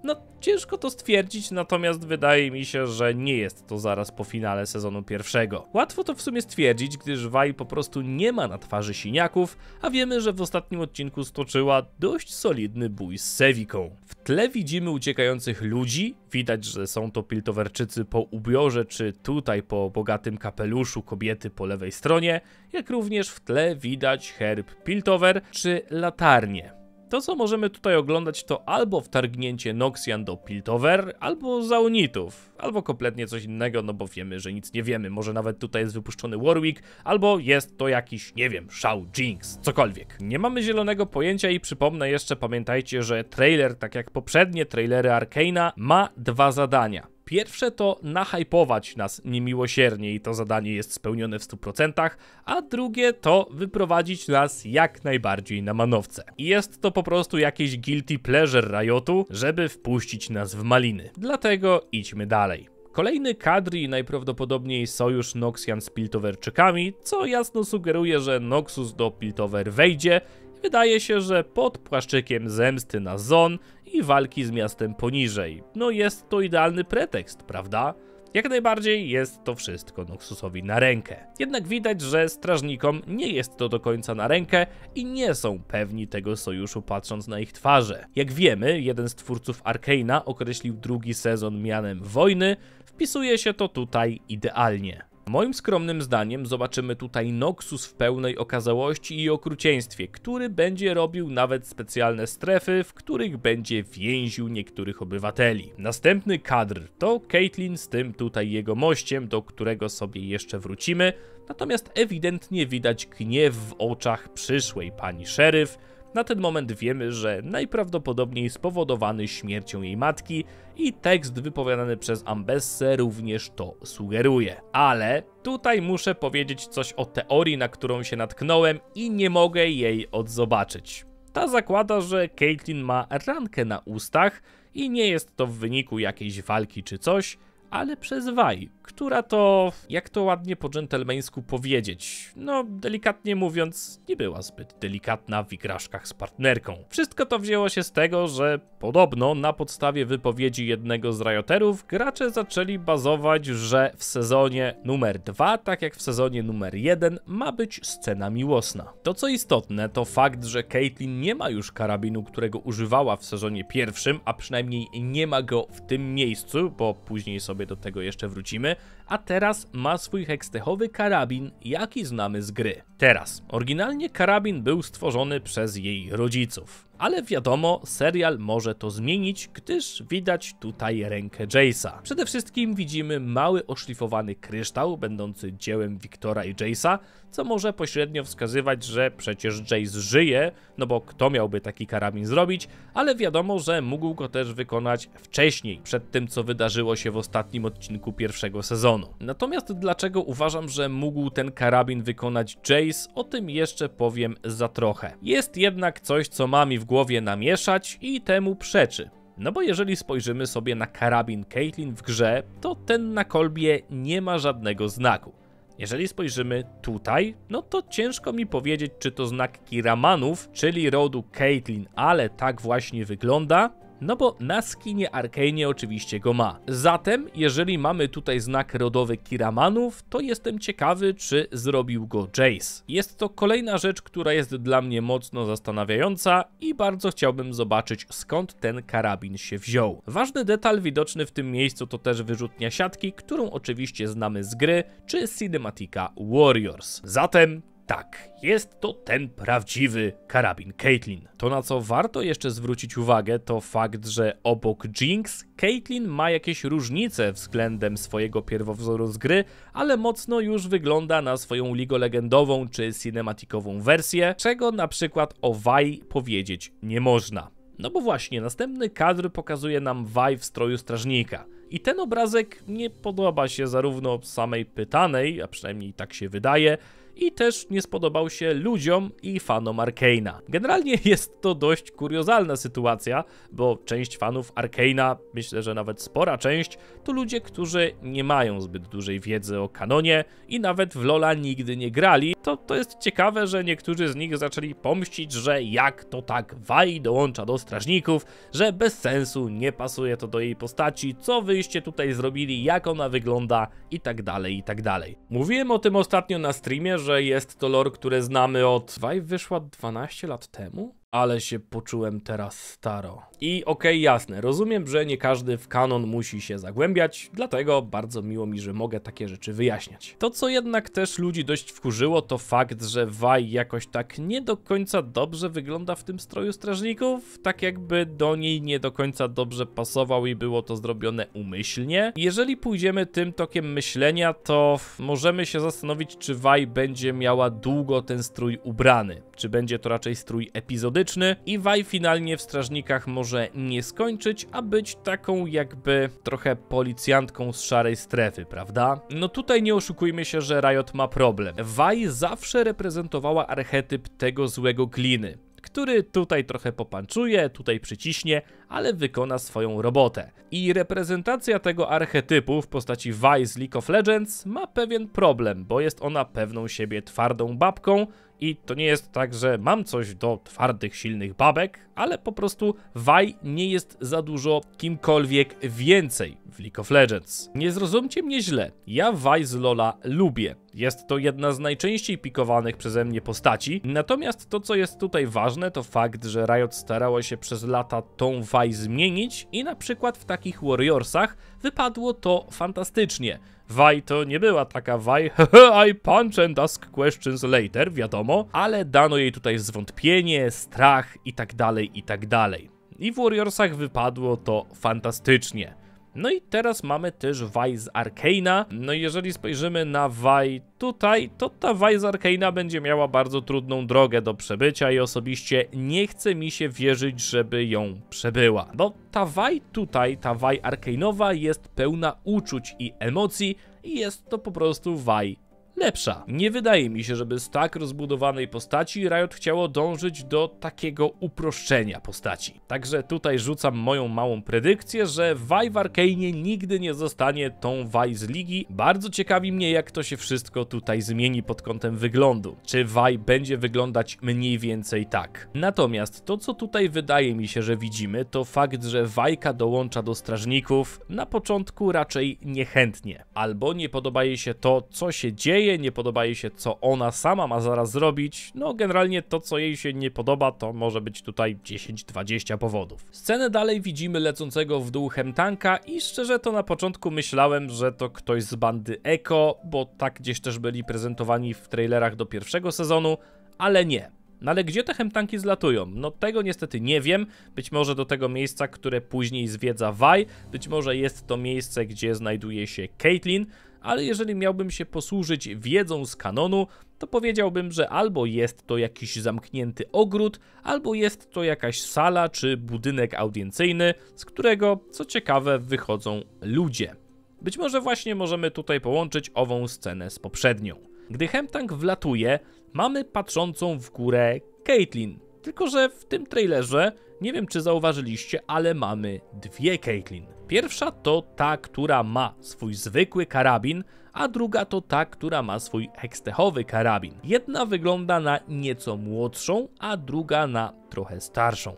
no, ciężko to stwierdzić, natomiast wydaje mi się, że nie jest to zaraz po finale sezonu pierwszego. Łatwo to w sumie stwierdzić, gdyż Waj po prostu nie ma na twarzy siniaków, a wiemy, że w ostatnim odcinku stoczyła dość solidny bój z Sewiką. W tle widzimy uciekających ludzi, widać, że są to Piltowerczycy po ubiorze, czy tutaj po bogatym kapeluszu kobiety po lewej stronie, jak również w tle widać herb Piltover czy latarnie. To, co możemy tutaj oglądać, to albo wtargnięcie Noxian do Piltover, albo Zaunitów, albo kompletnie coś innego, no bo wiemy, że nic nie wiemy. Może nawet tutaj jest wypuszczony Warwick, albo jest to jakiś, nie wiem, Shao Jinx, cokolwiek. Nie mamy zielonego pojęcia i przypomnę jeszcze, pamiętajcie, że trailer, tak jak poprzednie trailery Arkana, ma dwa zadania. Pierwsze to nahajpować nas niemiłosiernie i to zadanie jest spełnione w 100%, a drugie to wyprowadzić nas jak najbardziej na manowce. I jest to po prostu jakieś guilty pleasure Riotu, żeby wpuścić nas w maliny. Dlatego idźmy dalej. Kolejny kadry najprawdopodobniej sojusz Noxian z Piltowerczykami, co jasno sugeruje, że Noxus do Piltover wejdzie. Wydaje się, że pod płaszczykiem zemsty na Zon i walki z miastem poniżej. No jest to idealny pretekst, prawda? Jak najbardziej jest to wszystko Noxusowi na rękę. Jednak widać, że strażnikom nie jest to do końca na rękę i nie są pewni tego sojuszu patrząc na ich twarze. Jak wiemy, jeden z twórców Arkana określił drugi sezon mianem wojny, wpisuje się to tutaj idealnie. Moim skromnym zdaniem zobaczymy tutaj Noxus w pełnej okazałości i okrucieństwie, który będzie robił nawet specjalne strefy, w których będzie więził niektórych obywateli. Następny kadr to Caitlyn z tym tutaj jego mościem, do którego sobie jeszcze wrócimy, natomiast ewidentnie widać gniew w oczach przyszłej pani szeryf, na ten moment wiemy, że najprawdopodobniej spowodowany śmiercią jej matki i tekst wypowiadany przez Ambesse również to sugeruje. Ale tutaj muszę powiedzieć coś o teorii, na którą się natknąłem i nie mogę jej odzobaczyć. Ta zakłada, że Caitlin ma rankę na ustach i nie jest to w wyniku jakiejś walki czy coś, ale przez waj, która to, jak to ładnie po dżentelmeńsku powiedzieć, no delikatnie mówiąc, nie była zbyt delikatna w igraszkach z partnerką. Wszystko to wzięło się z tego, że podobno na podstawie wypowiedzi jednego z rioterów gracze zaczęli bazować, że w sezonie numer 2, tak jak w sezonie numer 1, ma być scena miłosna. To co istotne, to fakt, że Caitlyn nie ma już karabinu, którego używała w sezonie pierwszym, a przynajmniej nie ma go w tym miejscu, bo później sobie do tego jeszcze wrócimy, a teraz ma swój hekstechowy karabin, jaki znamy z gry. Teraz, oryginalnie karabin był stworzony przez jej rodziców. Ale wiadomo, serial może to zmienić, gdyż widać tutaj rękę Jace'a. Przede wszystkim widzimy mały oszlifowany kryształ, będący dziełem Wiktora i Jace'a, co może pośrednio wskazywać, że przecież Jace żyje, no bo kto miałby taki karabin zrobić, ale wiadomo, że mógł go też wykonać wcześniej, przed tym co wydarzyło się w ostatnim odcinku pierwszego sezonu. Natomiast dlaczego uważam, że mógł ten karabin wykonać Jace, o tym jeszcze powiem za trochę. Jest jednak coś, co ma mi w głowie namieszać i temu przeczy. No bo jeżeli spojrzymy sobie na karabin Caitlyn w grze, to ten na kolbie nie ma żadnego znaku. Jeżeli spojrzymy tutaj, no to ciężko mi powiedzieć, czy to znak Kiramanów, czyli rodu Caitlyn, ale tak właśnie wygląda, no bo na skinie Arkanie oczywiście go ma. Zatem, jeżeli mamy tutaj znak rodowy Kiramanów, to jestem ciekawy, czy zrobił go Jace. Jest to kolejna rzecz, która jest dla mnie mocno zastanawiająca i bardzo chciałbym zobaczyć, skąd ten karabin się wziął. Ważny detal widoczny w tym miejscu to też wyrzutnia siatki, którą oczywiście znamy z gry, czy Cinematica Warriors. Zatem tak, jest to ten prawdziwy karabin Caitlin. To na co warto jeszcze zwrócić uwagę to fakt, że obok Jinx, Caitlin ma jakieś różnice względem swojego pierwowzoru z gry, ale mocno już wygląda na swoją ligolegendową czy cinematikową wersję, czego na przykład o Vi powiedzieć nie można. No bo właśnie, następny kadr pokazuje nam Vi w stroju strażnika. I ten obrazek nie podoba się zarówno samej pytanej, a przynajmniej tak się wydaje, i też nie spodobał się ludziom i fanom Arkana. Generalnie jest to dość kuriozalna sytuacja, bo część fanów Arkana, myślę, że nawet spora część, to ludzie, którzy nie mają zbyt dużej wiedzy o kanonie i nawet w Lola nigdy nie grali. To, to jest ciekawe, że niektórzy z nich zaczęli pomścić, że jak to tak Wai dołącza do strażników, że bez sensu nie pasuje to do jej postaci, co wyście tutaj zrobili, jak ona wygląda i tak dalej, i tak dalej. Mówiłem o tym ostatnio na streamie, że że jest to lore, które znamy od... Vive wyszła 12 lat temu? Ale się poczułem teraz staro. I okej, okay, jasne, rozumiem, że nie każdy w kanon musi się zagłębiać, dlatego bardzo miło mi, że mogę takie rzeczy wyjaśniać. To, co jednak też ludzi dość wkurzyło, to fakt, że Waj jakoś tak nie do końca dobrze wygląda w tym stroju strażników, tak jakby do niej nie do końca dobrze pasował i było to zrobione umyślnie. Jeżeli pójdziemy tym tokiem myślenia, to możemy się zastanowić, czy Waj będzie miała długo ten strój ubrany, czy będzie to raczej strój epizodyczny i Waj finalnie w strażnikach może może nie skończyć, a być taką jakby trochę policjantką z szarej strefy, prawda? No tutaj nie oszukujmy się, że Riot ma problem. Vai zawsze reprezentowała archetyp tego złego gliny który tutaj trochę popanczuje, tutaj przyciśnie, ale wykona swoją robotę. I reprezentacja tego archetypu w postaci Vi z League of Legends ma pewien problem, bo jest ona pewną siebie twardą babką, i to nie jest tak, że mam coś do twardych, silnych babek, ale po prostu Waj nie jest za dużo kimkolwiek więcej w League of Legends. Nie zrozumcie mnie źle, ja Waj z Lola lubię. Jest to jedna z najczęściej pikowanych przeze mnie postaci, natomiast to co jest tutaj ważne to fakt, że Riot starało się przez lata tą Vai zmienić i na przykład w takich Warriorsach wypadło to fantastycznie. Waj to nie była taka Waj, I punch and ask questions later, wiadomo, ale dano jej tutaj zwątpienie, strach i tak dalej, i tak dalej. I w Warriorsach wypadło to fantastycznie. No i teraz mamy też Vi z Arkana. No i jeżeli spojrzymy na Vi tutaj, to ta Vi z Arkana będzie miała bardzo trudną drogę do przebycia i osobiście nie chce mi się wierzyć, żeby ją przebyła. Bo no, ta Vi tutaj, ta Vi Arkanowa jest pełna uczuć i emocji i jest to po prostu Vi lepsza. Nie wydaje mi się, żeby z tak rozbudowanej postaci Riot chciało dążyć do takiego uproszczenia postaci. Także tutaj rzucam moją małą predykcję, że Vaj w Arkane nigdy nie zostanie tą Vaj z ligi. Bardzo ciekawi mnie, jak to się wszystko tutaj zmieni pod kątem wyglądu. Czy Vaj będzie wyglądać mniej więcej tak. Natomiast to, co tutaj wydaje mi się, że widzimy, to fakt, że Wajka dołącza do strażników na początku raczej niechętnie. Albo nie podoba jej się to, co się dzieje, dzieje, nie podoba jej się, co ona sama ma zaraz zrobić. No, generalnie to, co jej się nie podoba, to może być tutaj 10-20 powodów. Scenę dalej widzimy lecącego w dół chemtanka i szczerze to na początku myślałem, że to ktoś z bandy Eko, bo tak gdzieś też byli prezentowani w trailerach do pierwszego sezonu, ale nie. No ale gdzie te chemtanki zlatują? No tego niestety nie wiem. Być może do tego miejsca, które później zwiedza Vaj, być może jest to miejsce, gdzie znajduje się Caitlyn, ale jeżeli miałbym się posłużyć wiedzą z kanonu, to powiedziałbym, że albo jest to jakiś zamknięty ogród, albo jest to jakaś sala czy budynek audiencyjny, z którego, co ciekawe, wychodzą ludzie. Być może właśnie możemy tutaj połączyć ową scenę z poprzednią. Gdy Hemtang wlatuje, mamy patrzącą w górę Caitlin, tylko, że w tym trailerze, nie wiem czy zauważyliście, ale mamy dwie Caitlyn. Pierwsza to ta, która ma swój zwykły karabin, a druga to ta, która ma swój ekstechowy karabin. Jedna wygląda na nieco młodszą, a druga na trochę starszą.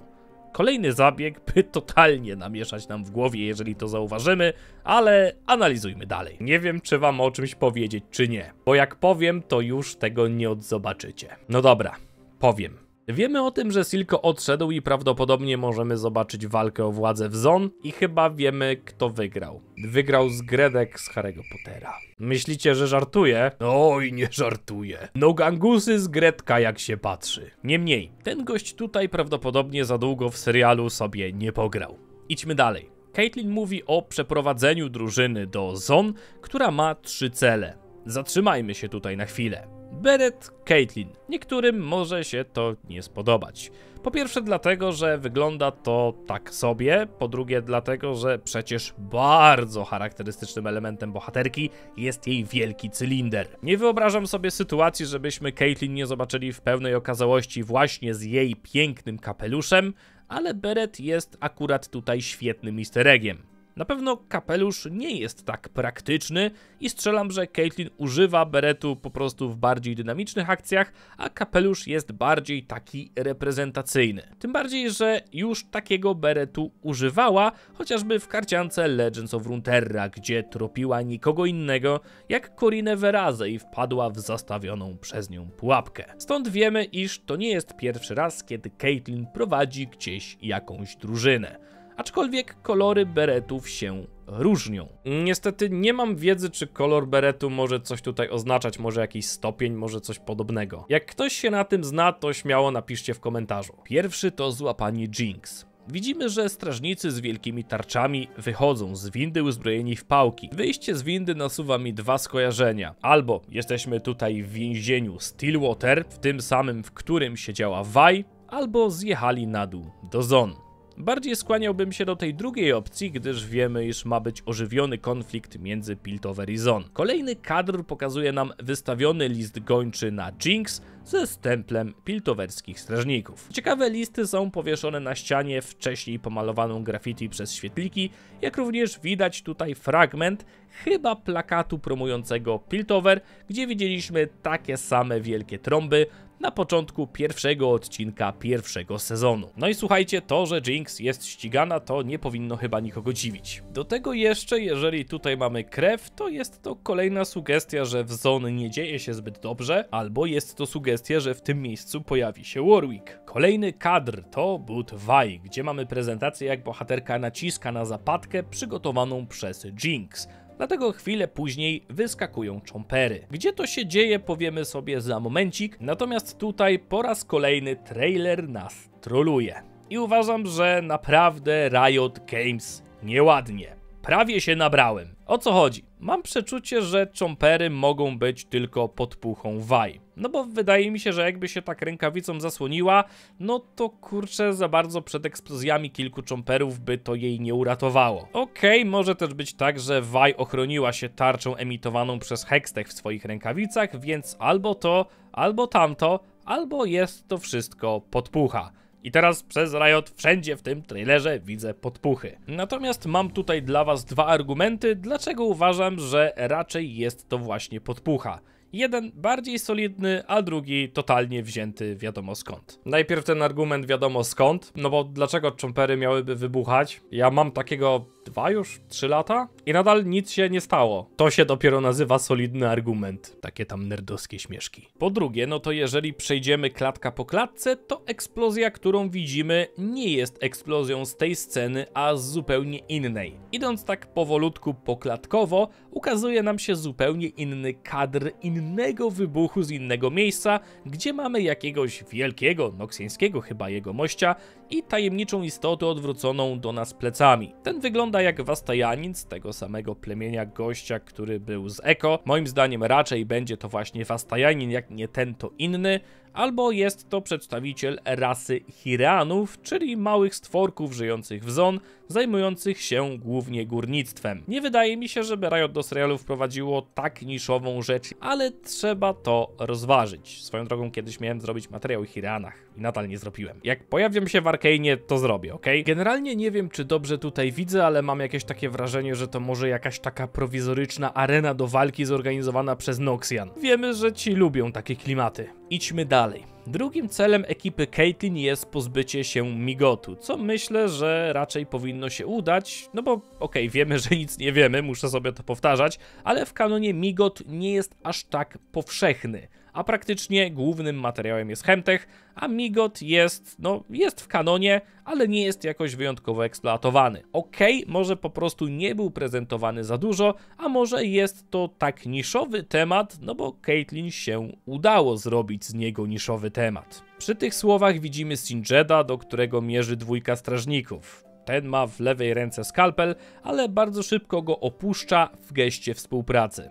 Kolejny zabieg, by totalnie namieszać nam w głowie, jeżeli to zauważymy, ale analizujmy dalej. Nie wiem, czy wam o czymś powiedzieć, czy nie, bo jak powiem, to już tego nie odzobaczycie. No dobra, powiem. Wiemy o tym, że Silko odszedł i prawdopodobnie możemy zobaczyć walkę o władzę w Zon i chyba wiemy, kto wygrał. Wygrał z Gredek z Harry'ego Pottera. Myślicie, że żartuje? Oj, nie żartuje. No gangusy z Gretka jak się patrzy. Niemniej, ten gość tutaj prawdopodobnie za długo w serialu sobie nie pograł. Idźmy dalej. Caitlin mówi o przeprowadzeniu drużyny do Zon, która ma trzy cele. Zatrzymajmy się tutaj na chwilę. Beret Caitlin. Niektórym może się to nie spodobać. Po pierwsze dlatego, że wygląda to tak sobie, po drugie dlatego, że przecież bardzo charakterystycznym elementem bohaterki jest jej wielki cylinder. Nie wyobrażam sobie sytuacji, żebyśmy Caitlin nie zobaczyli w pełnej okazałości właśnie z jej pięknym kapeluszem, ale Beret jest akurat tutaj świetnym misteregiem. Na pewno kapelusz nie jest tak praktyczny i strzelam, że Caitlyn używa beretu po prostu w bardziej dynamicznych akcjach, a kapelusz jest bardziej taki reprezentacyjny. Tym bardziej, że już takiego beretu używała, chociażby w karciance Legends of Runeterra, gdzie tropiła nikogo innego jak Corinne Veraze i wpadła w zastawioną przez nią pułapkę. Stąd wiemy, iż to nie jest pierwszy raz, kiedy Caitlyn prowadzi gdzieś jakąś drużynę aczkolwiek kolory beretów się różnią. Niestety nie mam wiedzy, czy kolor beretu może coś tutaj oznaczać, może jakiś stopień, może coś podobnego. Jak ktoś się na tym zna, to śmiało napiszcie w komentarzu. Pierwszy to złapanie Jinx. Widzimy, że strażnicy z wielkimi tarczami wychodzą z windy uzbrojeni w pałki. Wyjście z windy nasuwa mi dwa skojarzenia. Albo jesteśmy tutaj w więzieniu Stillwater, w tym samym, w którym siedziała Vaj, albo zjechali na dół do Zon. Bardziej skłaniałbym się do tej drugiej opcji, gdyż wiemy, iż ma być ożywiony konflikt między Piltover i Zon. Kolejny kadr pokazuje nam wystawiony list gończy na Jinx, ze stemplem piltowerskich strażników. Ciekawe listy są powieszone na ścianie wcześniej pomalowaną graffiti przez świetliki, jak również widać tutaj fragment chyba plakatu promującego Piltover, gdzie widzieliśmy takie same wielkie trąby, na początku pierwszego odcinka pierwszego sezonu. No i słuchajcie, to, że Jinx jest ścigana, to nie powinno chyba nikogo dziwić. Do tego jeszcze, jeżeli tutaj mamy krew, to jest to kolejna sugestia, że w zonie nie dzieje się zbyt dobrze, albo jest to sugestia, że w tym miejscu pojawi się Warwick. Kolejny kadr to But Vai, gdzie mamy prezentację, jak bohaterka naciska na zapadkę przygotowaną przez Jinx dlatego chwilę później wyskakują chompery. Gdzie to się dzieje powiemy sobie za momencik, natomiast tutaj po raz kolejny trailer nas troluje. I uważam, że naprawdę Riot Games nieładnie. Prawie się nabrałem. O co chodzi? Mam przeczucie, że czompery mogą być tylko podpuchą waj. No bo wydaje mi się, że jakby się tak rękawicą zasłoniła, no to kurczę, za bardzo przed eksplozjami kilku czomperów by to jej nie uratowało. Okej, okay, może też być tak, że Waj ochroniła się tarczą emitowaną przez Hextech w swoich rękawicach, więc albo to, albo tamto, albo jest to wszystko podpucha. I teraz przez Riot wszędzie w tym trailerze widzę podpuchy. Natomiast mam tutaj dla was dwa argumenty, dlaczego uważam, że raczej jest to właśnie podpucha. Jeden bardziej solidny, a drugi totalnie wzięty wiadomo skąd. Najpierw ten argument wiadomo skąd, no bo dlaczego czompery miałyby wybuchać? Ja mam takiego dwa już, trzy lata i nadal nic się nie stało. To się dopiero nazywa solidny argument. Takie tam nerdowskie śmieszki. Po drugie, no to jeżeli przejdziemy klatka po klatce, to eksplozja, którą widzimy, nie jest eksplozją z tej sceny, a z zupełnie innej. Idąc tak powolutku poklatkowo, ukazuje nam się zupełnie inny kadr innego wybuchu z innego miejsca, gdzie mamy jakiegoś wielkiego, noksieńskiego chyba jego mościa i tajemniczą istotę odwróconą do nas plecami. Ten wygląda wygląda jak Wastajanin z tego samego plemienia gościa, który był z Eko. Moim zdaniem raczej będzie to właśnie Wastajanin, jak nie ten to inny, albo jest to przedstawiciel rasy Hiranów, czyli małych stworków żyjących w Zon, zajmujących się głównie górnictwem. Nie wydaje mi się, żeby Riot do serialu wprowadziło tak niszową rzecz, ale trzeba to rozważyć. Swoją drogą kiedyś miałem zrobić materiał o Hiranach i nadal nie zrobiłem. Jak pojawiam się w Arkane, to zrobię, ok? Generalnie nie wiem, czy dobrze tutaj widzę, ale mam jakieś takie wrażenie, że to może jakaś taka prowizoryczna arena do walki zorganizowana przez Noxian. Wiemy, że ci lubią takie klimaty. Idźmy dalej. Drugim celem ekipy Caitlyn jest pozbycie się migotu, co myślę, że raczej powinno się udać, no bo okej, okay, wiemy, że nic nie wiemy, muszę sobie to powtarzać, ale w kanonie migot nie jest aż tak powszechny a praktycznie głównym materiałem jest Hemtech, a Migot jest, no, jest w kanonie, ale nie jest jakoś wyjątkowo eksploatowany. Ok, może po prostu nie był prezentowany za dużo, a może jest to tak niszowy temat, no bo Caitlyn się udało zrobić z niego niszowy temat. Przy tych słowach widzimy Sinjeda, do którego mierzy dwójka strażników. Ten ma w lewej ręce skalpel, ale bardzo szybko go opuszcza w geście współpracy.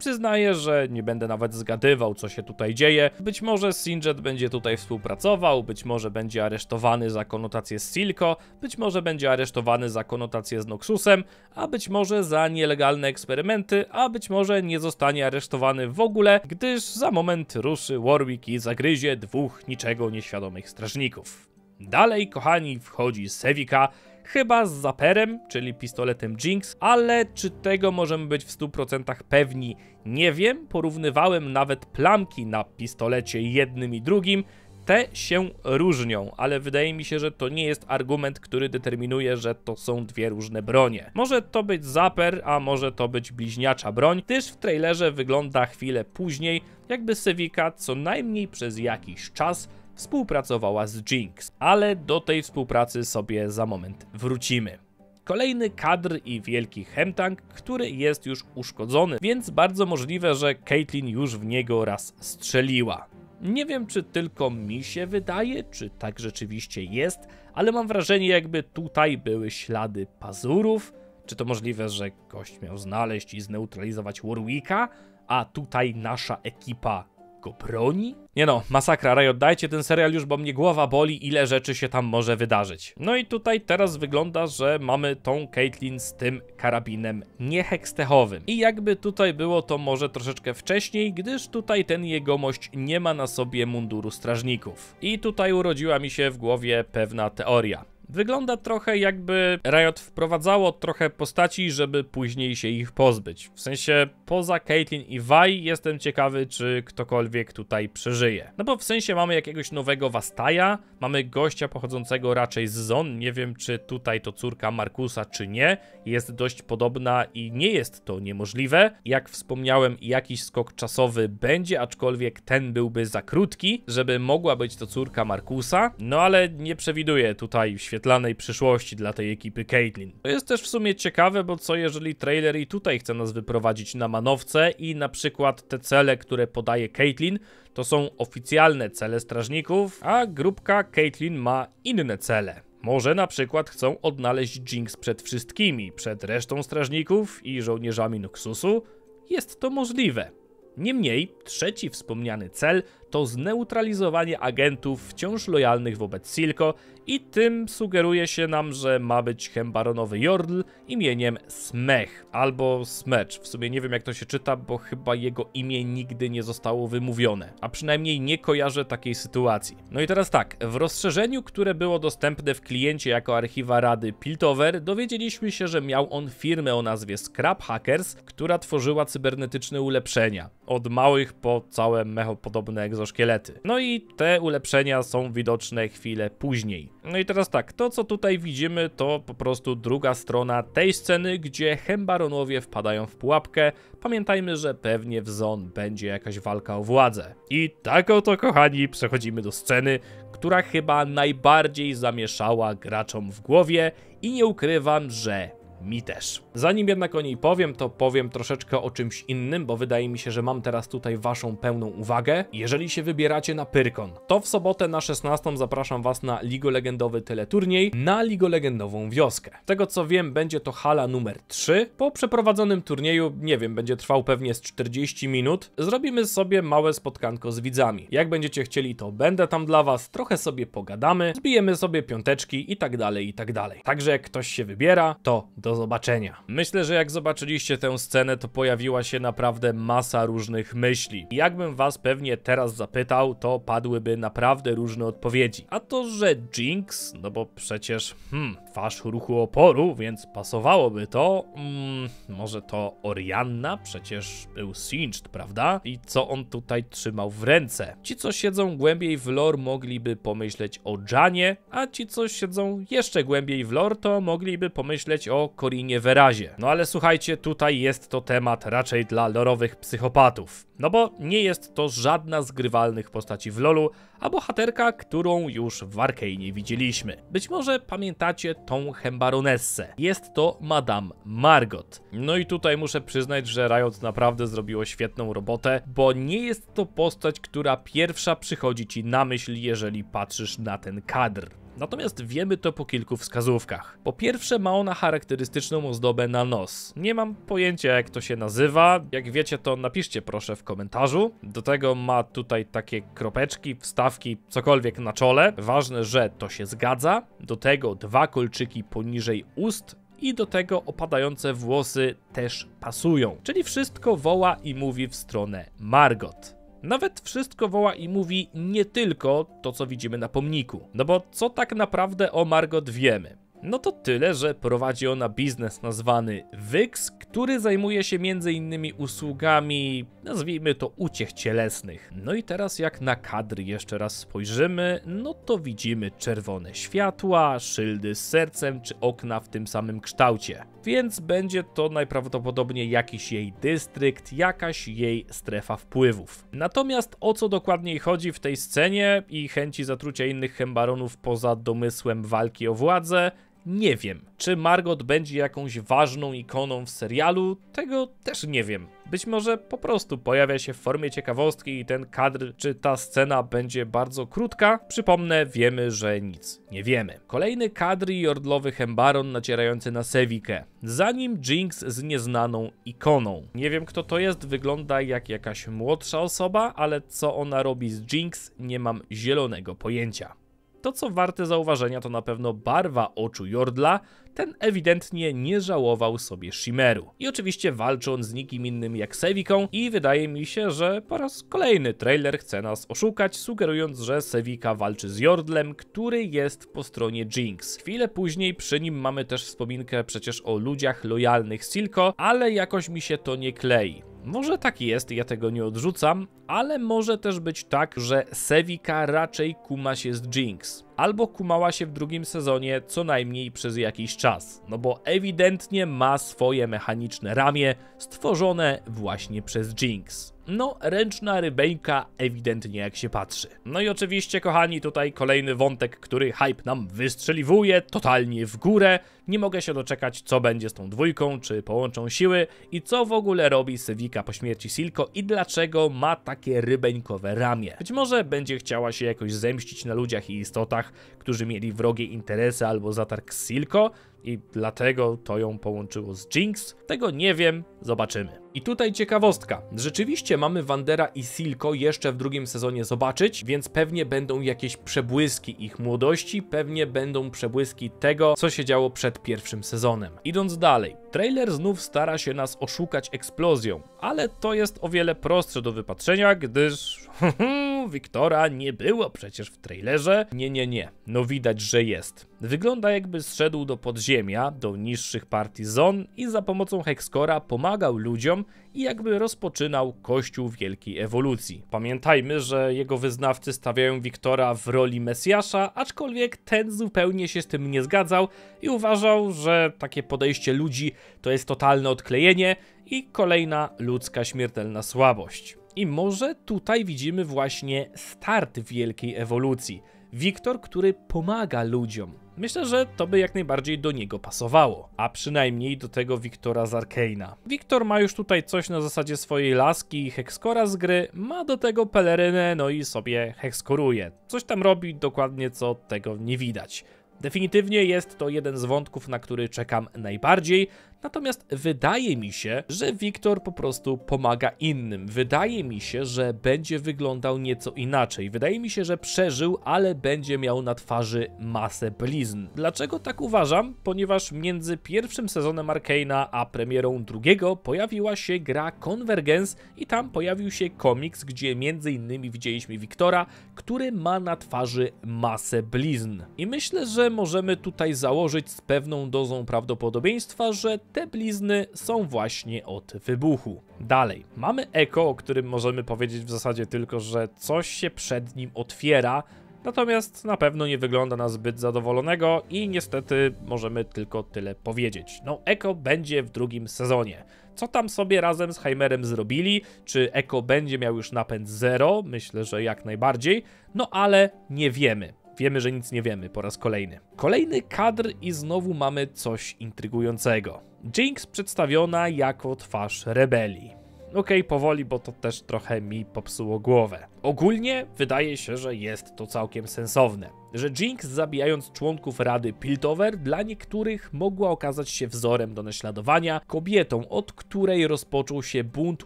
Przyznaję, że nie będę nawet zgadywał, co się tutaj dzieje. Być może Sinjet będzie tutaj współpracował, być może będzie aresztowany za konotację z Silco, być może będzie aresztowany za konotację z Noxusem, a być może za nielegalne eksperymenty, a być może nie zostanie aresztowany w ogóle, gdyż za moment ruszy Warwick i zagryzie dwóch niczego nieświadomych strażników. Dalej, kochani, wchodzi Sevika, chyba z zaperem, czyli pistoletem Jinx, ale czy tego możemy być w 100% pewni, nie wiem. Porównywałem nawet plamki na pistolecie jednym i drugim, te się różnią, ale wydaje mi się, że to nie jest argument, który determinuje, że to są dwie różne bronie. Może to być zaper, a może to być bliźniacza broń, gdyż w trailerze wygląda chwilę później, jakby Sevika co najmniej przez jakiś czas współpracowała z Jinx, ale do tej współpracy sobie za moment wrócimy. Kolejny kadr i wielki hemtank, który jest już uszkodzony, więc bardzo możliwe, że Caitlyn już w niego raz strzeliła. Nie wiem, czy tylko mi się wydaje, czy tak rzeczywiście jest, ale mam wrażenie, jakby tutaj były ślady pazurów. Czy to możliwe, że gość miał znaleźć i zneutralizować Warwicka, a tutaj nasza ekipa go broni? Nie no, masakra, Riot, dajcie ten serial już, bo mnie głowa boli, ile rzeczy się tam może wydarzyć. No i tutaj teraz wygląda, że mamy tą Caitlyn z tym karabinem niehekstechowym. I jakby tutaj było to może troszeczkę wcześniej, gdyż tutaj ten jegomość nie ma na sobie munduru strażników. I tutaj urodziła mi się w głowie pewna teoria. Wygląda trochę jakby Riot wprowadzało trochę postaci, żeby później się ich pozbyć. W sensie poza Caitlyn i Vi jestem ciekawy, czy ktokolwiek tutaj przeżyje. No bo w sensie mamy jakiegoś nowego Wastaja, mamy gościa pochodzącego raczej z Zon, nie wiem czy tutaj to córka Markusa czy nie, jest dość podobna i nie jest to niemożliwe. Jak wspomniałem, jakiś skok czasowy będzie, aczkolwiek ten byłby za krótki, żeby mogła być to córka Markusa, no ale nie przewiduję tutaj świetnego nieoświetlanej przyszłości dla tej ekipy Caitlyn. To jest też w sumie ciekawe, bo co jeżeli trailer i tutaj chce nas wyprowadzić na manowce i na przykład te cele, które podaje Caitlyn, to są oficjalne cele strażników, a grupka Caitlyn ma inne cele. Może na przykład chcą odnaleźć Jinx przed wszystkimi, przed resztą strażników i żołnierzami Noxusu? Jest to możliwe. Niemniej, trzeci wspomniany cel to zneutralizowanie agentów wciąż lojalnych wobec Silko i tym sugeruje się nam, że ma być hembaronowy Jordl imieniem Smech albo Smecz. W sumie nie wiem jak to się czyta, bo chyba jego imię nigdy nie zostało wymówione, a przynajmniej nie kojarzę takiej sytuacji. No i teraz tak, w rozszerzeniu, które było dostępne w kliencie jako archiwa rady Piltover, dowiedzieliśmy się, że miał on firmę o nazwie Scrap Hackers, która tworzyła cybernetyczne ulepszenia, od małych po całe mechopodobne egzotyczne exoszkielety. No i te ulepszenia są widoczne chwilę później. No i teraz tak, to co tutaj widzimy to po prostu druga strona tej sceny, gdzie Hembaronowie wpadają w pułapkę. Pamiętajmy, że pewnie w Zon będzie jakaś walka o władzę. I tak oto kochani przechodzimy do sceny, która chyba najbardziej zamieszała graczom w głowie i nie ukrywam, że mi też. Zanim jednak o niej powiem, to powiem troszeczkę o czymś innym, bo wydaje mi się, że mam teraz tutaj waszą pełną uwagę. Jeżeli się wybieracie na Pyrkon, to w sobotę na 16 zapraszam was na Ligo Legendowy tyle turniej, na Ligo Legendową wioskę. Z tego co wiem, będzie to hala numer 3. Po przeprowadzonym turnieju, nie wiem, będzie trwał pewnie z 40 minut. Zrobimy sobie małe spotkanko z widzami. Jak będziecie chcieli, to będę tam dla was, trochę sobie pogadamy, zbijemy sobie piąteczki i tak dalej, i tak dalej. Także jak ktoś się wybiera, to do zobaczenia. Myślę, że jak zobaczyliście tę scenę, to pojawiła się naprawdę masa różnych myśli. I jakbym was pewnie teraz zapytał, to padłyby naprawdę różne odpowiedzi. A to, że Jinx, no bo przecież, hmm, twarz ruchu oporu, więc pasowałoby to, hmm, może to Orianna, przecież był Singed, prawda? I co on tutaj trzymał w ręce? Ci, co siedzą głębiej w lore, mogliby pomyśleć o Janie, a ci, co siedzą jeszcze głębiej w lore, to mogliby pomyśleć o Corinie Verazie razie. No ale słuchajcie, tutaj jest to temat raczej dla lorowych psychopatów. No bo nie jest to żadna z grywalnych postaci w LoLu, a bohaterka, którą już w Arkane widzieliśmy. Być może pamiętacie tą Hembaronessę. Jest to Madame Margot. No i tutaj muszę przyznać, że Riot naprawdę zrobiło świetną robotę, bo nie jest to postać, która pierwsza przychodzi ci na myśl, jeżeli patrzysz na ten kadr. Natomiast wiemy to po kilku wskazówkach. Po pierwsze ma ona charakterystyczną ozdobę na nos. Nie mam pojęcia jak to się nazywa. Jak wiecie to napiszcie proszę w komentarzu. Do tego ma tutaj takie kropeczki, wstawki, cokolwiek na czole. Ważne, że to się zgadza. Do tego dwa kolczyki poniżej ust i do tego opadające włosy też pasują. Czyli wszystko woła i mówi w stronę Margot. Nawet wszystko woła i mówi nie tylko to, co widzimy na pomniku. No bo co tak naprawdę o Margot wiemy? No to tyle, że prowadzi ona biznes nazwany Wyx, który zajmuje się m.in. usługami, nazwijmy to uciech cielesnych. No i teraz jak na kadry jeszcze raz spojrzymy, no to widzimy czerwone światła, szyldy z sercem czy okna w tym samym kształcie. Więc będzie to najprawdopodobniej jakiś jej dystrykt, jakaś jej strefa wpływów. Natomiast o co dokładniej chodzi w tej scenie i chęci zatrucia innych hembaronów poza domysłem walki o władzę, nie wiem. Czy Margot będzie jakąś ważną ikoną w serialu? Tego też nie wiem. Być może po prostu pojawia się w formie ciekawostki i ten kadr czy ta scena będzie bardzo krótka. Przypomnę, wiemy, że nic nie wiemy. Kolejny kadr i ordlowy Hembaron nacierający na Sewikę. Za nim Jinx z nieznaną ikoną. Nie wiem kto to jest, wygląda jak jakaś młodsza osoba, ale co ona robi z Jinx nie mam zielonego pojęcia. To, co warte zauważenia, to na pewno barwa oczu Jordla. Ten ewidentnie nie żałował sobie Shimmeru. I oczywiście walczy on z nikim innym jak Seviką i wydaje mi się, że po raz kolejny trailer chce nas oszukać, sugerując, że Sevika walczy z Jordlem, który jest po stronie Jinx. Chwilę później przy nim mamy też wspominkę przecież o ludziach lojalnych Silko, ale jakoś mi się to nie klei. Może tak jest, ja tego nie odrzucam, ale może też być tak, że Sevika raczej kuma się z Jinx, albo kumała się w drugim sezonie co najmniej przez jakiś czas, no bo ewidentnie ma swoje mechaniczne ramię stworzone właśnie przez Jinx. No, ręczna rybeńka ewidentnie jak się patrzy. No i oczywiście, kochani, tutaj kolejny wątek, który hype nam wystrzeliwuje totalnie w górę, nie mogę się doczekać, co będzie z tą dwójką, czy połączą siły i co w ogóle robi Sywika po śmierci Silko i dlaczego ma takie rybeńkowe ramię. Być może będzie chciała się jakoś zemścić na ludziach i istotach, którzy mieli wrogie interesy albo zatarg z Silko, i dlatego to ją połączyło z Jinx? Tego nie wiem, zobaczymy. I tutaj ciekawostka. Rzeczywiście mamy Wandera i Silko jeszcze w drugim sezonie zobaczyć, więc pewnie będą jakieś przebłyski ich młodości, pewnie będą przebłyski tego, co się działo przed pierwszym sezonem. Idąc dalej, trailer znów stara się nas oszukać eksplozją, ale to jest o wiele prostsze do wypatrzenia, gdyż Wiktora nie było przecież w trailerze. Nie, nie, nie. No widać, że jest. Wygląda jakby zszedł do podziemia, do niższych partii zon i za pomocą Hexcora pomagał ludziom i jakby rozpoczynał kościół wielkiej ewolucji. Pamiętajmy, że jego wyznawcy stawiają Wiktora w roli Mesjasza, aczkolwiek ten zupełnie się z tym nie zgadzał i uważał, że takie podejście ludzi to jest totalne odklejenie i kolejna ludzka śmiertelna słabość. I może tutaj widzimy właśnie start wielkiej ewolucji. Wiktor, który pomaga ludziom. Myślę, że to by jak najbardziej do niego pasowało, a przynajmniej do tego Wiktora z Arkana. Wiktor ma już tutaj coś na zasadzie swojej laski i hekskora z gry, ma do tego pelerynę, no i sobie hekskoruje. Coś tam robi dokładnie co tego nie widać. Definitywnie jest to jeden z wątków, na który czekam najbardziej, Natomiast wydaje mi się, że Wiktor po prostu pomaga innym. Wydaje mi się, że będzie wyglądał nieco inaczej. Wydaje mi się, że przeżył, ale będzie miał na twarzy masę blizn. Dlaczego tak uważam? Ponieważ między pierwszym sezonem Arkana a premierą drugiego pojawiła się gra Convergence i tam pojawił się komiks, gdzie między innymi widzieliśmy Wiktora, który ma na twarzy masę blizn. I myślę, że możemy tutaj założyć z pewną dozą prawdopodobieństwa, że te blizny są właśnie od wybuchu. Dalej, mamy eko, o którym możemy powiedzieć w zasadzie tylko, że coś się przed nim otwiera, natomiast na pewno nie wygląda na zbyt zadowolonego i niestety możemy tylko tyle powiedzieć. No, eko będzie w drugim sezonie. Co tam sobie razem z Heimerem zrobili? Czy eko będzie miał już napęd zero? Myślę, że jak najbardziej. No ale nie wiemy. Wiemy, że nic nie wiemy po raz kolejny. Kolejny kadr i znowu mamy coś intrygującego. Jinx przedstawiona jako twarz rebelii. Okej, okay, powoli, bo to też trochę mi popsuło głowę. Ogólnie wydaje się, że jest to całkiem sensowne. Że Jinx zabijając członków Rady Piltover dla niektórych mogła okazać się wzorem do naśladowania, kobietą, od której rozpoczął się bunt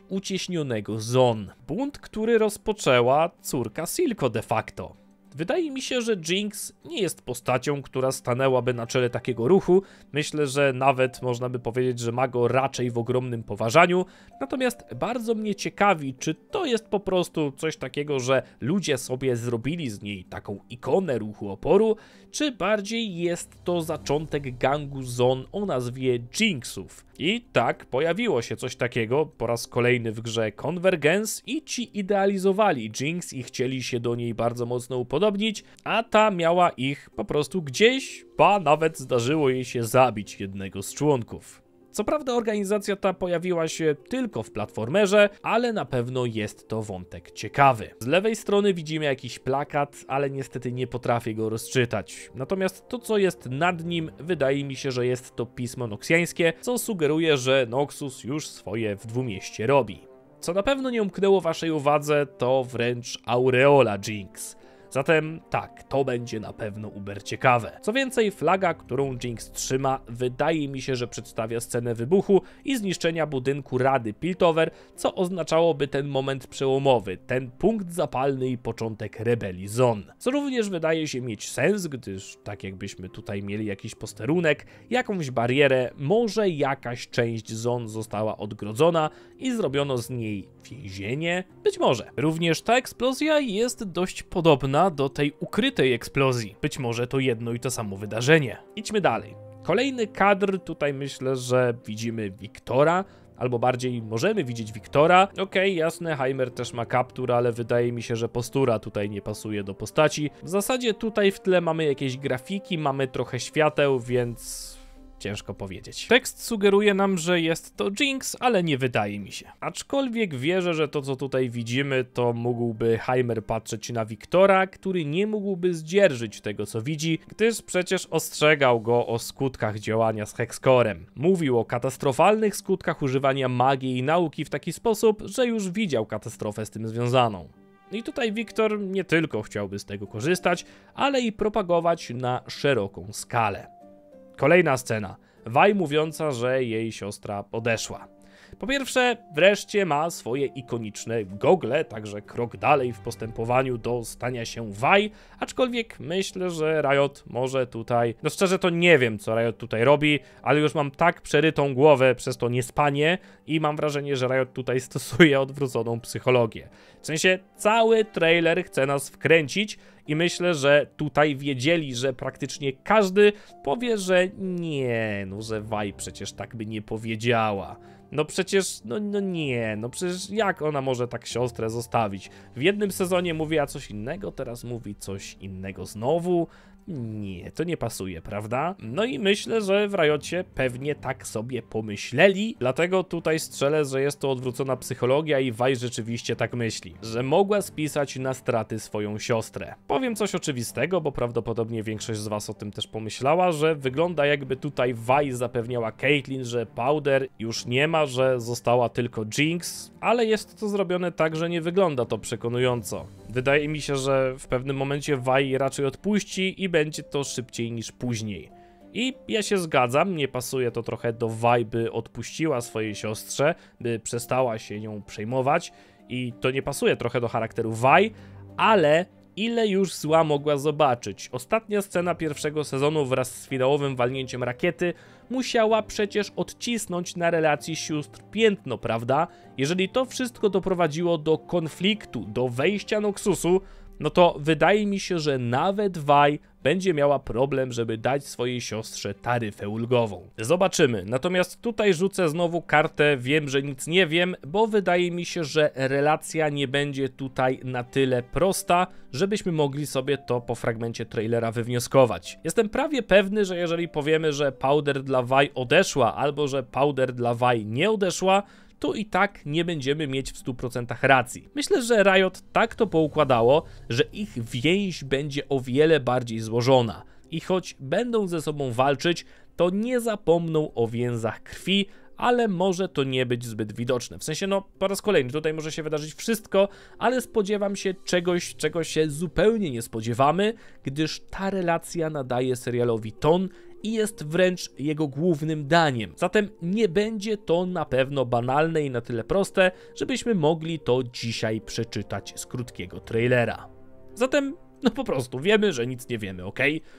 ucieśnionego Zon. Bunt, który rozpoczęła córka Silko de facto. Wydaje mi się, że Jinx nie jest postacią, która stanęłaby na czele takiego ruchu. Myślę, że nawet można by powiedzieć, że ma go raczej w ogromnym poważaniu. Natomiast bardzo mnie ciekawi, czy to jest po prostu coś takiego, że ludzie sobie zrobili z niej taką ikonę ruchu oporu czy bardziej jest to zaczątek gangu Zon o nazwie Jinxów. I tak, pojawiło się coś takiego po raz kolejny w grze Convergence i ci idealizowali Jinx i chcieli się do niej bardzo mocno upodobnić, a ta miała ich po prostu gdzieś, ba nawet zdarzyło jej się zabić jednego z członków. Co prawda organizacja ta pojawiła się tylko w platformerze, ale na pewno jest to wątek ciekawy. Z lewej strony widzimy jakiś plakat, ale niestety nie potrafię go rozczytać. Natomiast to, co jest nad nim, wydaje mi się, że jest to pismo noksjańskie, co sugeruje, że Noxus już swoje w dwumieście robi. Co na pewno nie umknęło waszej uwadze, to wręcz aureola Jinx. Zatem tak, to będzie na pewno uber ciekawe. Co więcej, flaga, którą Jinx trzyma, wydaje mi się, że przedstawia scenę wybuchu i zniszczenia budynku Rady Piltover, co oznaczałoby ten moment przełomowy, ten punkt zapalny i początek rebelii Zon. Co również wydaje się mieć sens, gdyż tak jakbyśmy tutaj mieli jakiś posterunek, jakąś barierę, może jakaś część Zon została odgrodzona i zrobiono z niej więzienie? Być może. Również ta eksplozja jest dość podobna do tej ukrytej eksplozji. Być może to jedno i to samo wydarzenie. Idźmy dalej. Kolejny kadr, tutaj myślę, że widzimy Wiktora, albo bardziej możemy widzieć Wiktora. Okej, okay, jasne, Heimer też ma kaptur, ale wydaje mi się, że postura tutaj nie pasuje do postaci. W zasadzie tutaj w tle mamy jakieś grafiki, mamy trochę świateł, więc Ciężko powiedzieć. Tekst sugeruje nam, że jest to Jinx, ale nie wydaje mi się. Aczkolwiek wierzę, że to co tutaj widzimy, to mógłby Heimer patrzeć na Wiktora, który nie mógłby zdzierżyć tego co widzi, gdyż przecież ostrzegał go o skutkach działania z Hexcorem. Mówił o katastrofalnych skutkach używania magii i nauki w taki sposób, że już widział katastrofę z tym związaną. I tutaj Wiktor nie tylko chciałby z tego korzystać, ale i propagować na szeroką skalę. Kolejna scena. Waj mówiąca, że jej siostra odeszła. Po pierwsze, wreszcie ma swoje ikoniczne gogle, także krok dalej w postępowaniu do stania się waj, aczkolwiek myślę, że Riot może tutaj, no szczerze to nie wiem, co Riot tutaj robi, ale już mam tak przerytą głowę przez to niespanie i mam wrażenie, że Riot tutaj stosuje odwróconą psychologię. W sensie cały trailer chce nas wkręcić, i myślę, że tutaj wiedzieli, że praktycznie każdy powie, że nie, no że Waj przecież tak by nie powiedziała. No przecież, no, no nie, no przecież jak ona może tak siostrę zostawić? W jednym sezonie mówiła coś innego, teraz mówi coś innego znowu nie, to nie pasuje, prawda? No i myślę, że w rajocie pewnie tak sobie pomyśleli, dlatego tutaj strzelę, że jest to odwrócona psychologia i Waj rzeczywiście tak myśli, że mogła spisać na straty swoją siostrę. Powiem coś oczywistego, bo prawdopodobnie większość z was o tym też pomyślała, że wygląda jakby tutaj Waj zapewniała Caitlyn, że Powder już nie ma, że została tylko Jinx, ale jest to zrobione tak, że nie wygląda to przekonująco. Wydaje mi się, że w pewnym momencie Waj raczej odpuści i będzie to szybciej niż później. I ja się zgadzam, nie pasuje to trochę do Waj, by odpuściła swojej siostrze, by przestała się nią przejmować i to nie pasuje trochę do charakteru Waj, ale ile już zła mogła zobaczyć. Ostatnia scena pierwszego sezonu wraz z finałowym walnięciem rakiety musiała przecież odcisnąć na relacji sióstr piętno, prawda? Jeżeli to wszystko doprowadziło do konfliktu, do wejścia Noxusu, no to wydaje mi się, że nawet Waj będzie miała problem, żeby dać swojej siostrze taryfę ulgową. Zobaczymy. Natomiast tutaj rzucę znowu kartę wiem, że nic nie wiem, bo wydaje mi się, że relacja nie będzie tutaj na tyle prosta, żebyśmy mogli sobie to po fragmencie trailera wywnioskować. Jestem prawie pewny, że jeżeli powiemy, że Powder dla Waj odeszła albo że Powder dla Waj nie odeszła, to i tak nie będziemy mieć w 100% racji. Myślę, że Riot tak to poukładało, że ich więź będzie o wiele bardziej złożona. I choć będą ze sobą walczyć, to nie zapomną o więzach krwi, ale może to nie być zbyt widoczne. W sensie, no, po raz kolejny, tutaj może się wydarzyć wszystko, ale spodziewam się czegoś, czego się zupełnie nie spodziewamy, gdyż ta relacja nadaje serialowi ton i jest wręcz jego głównym daniem. Zatem nie będzie to na pewno banalne i na tyle proste, żebyśmy mogli to dzisiaj przeczytać z krótkiego trailera. Zatem no po prostu wiemy, że nic nie wiemy, ok?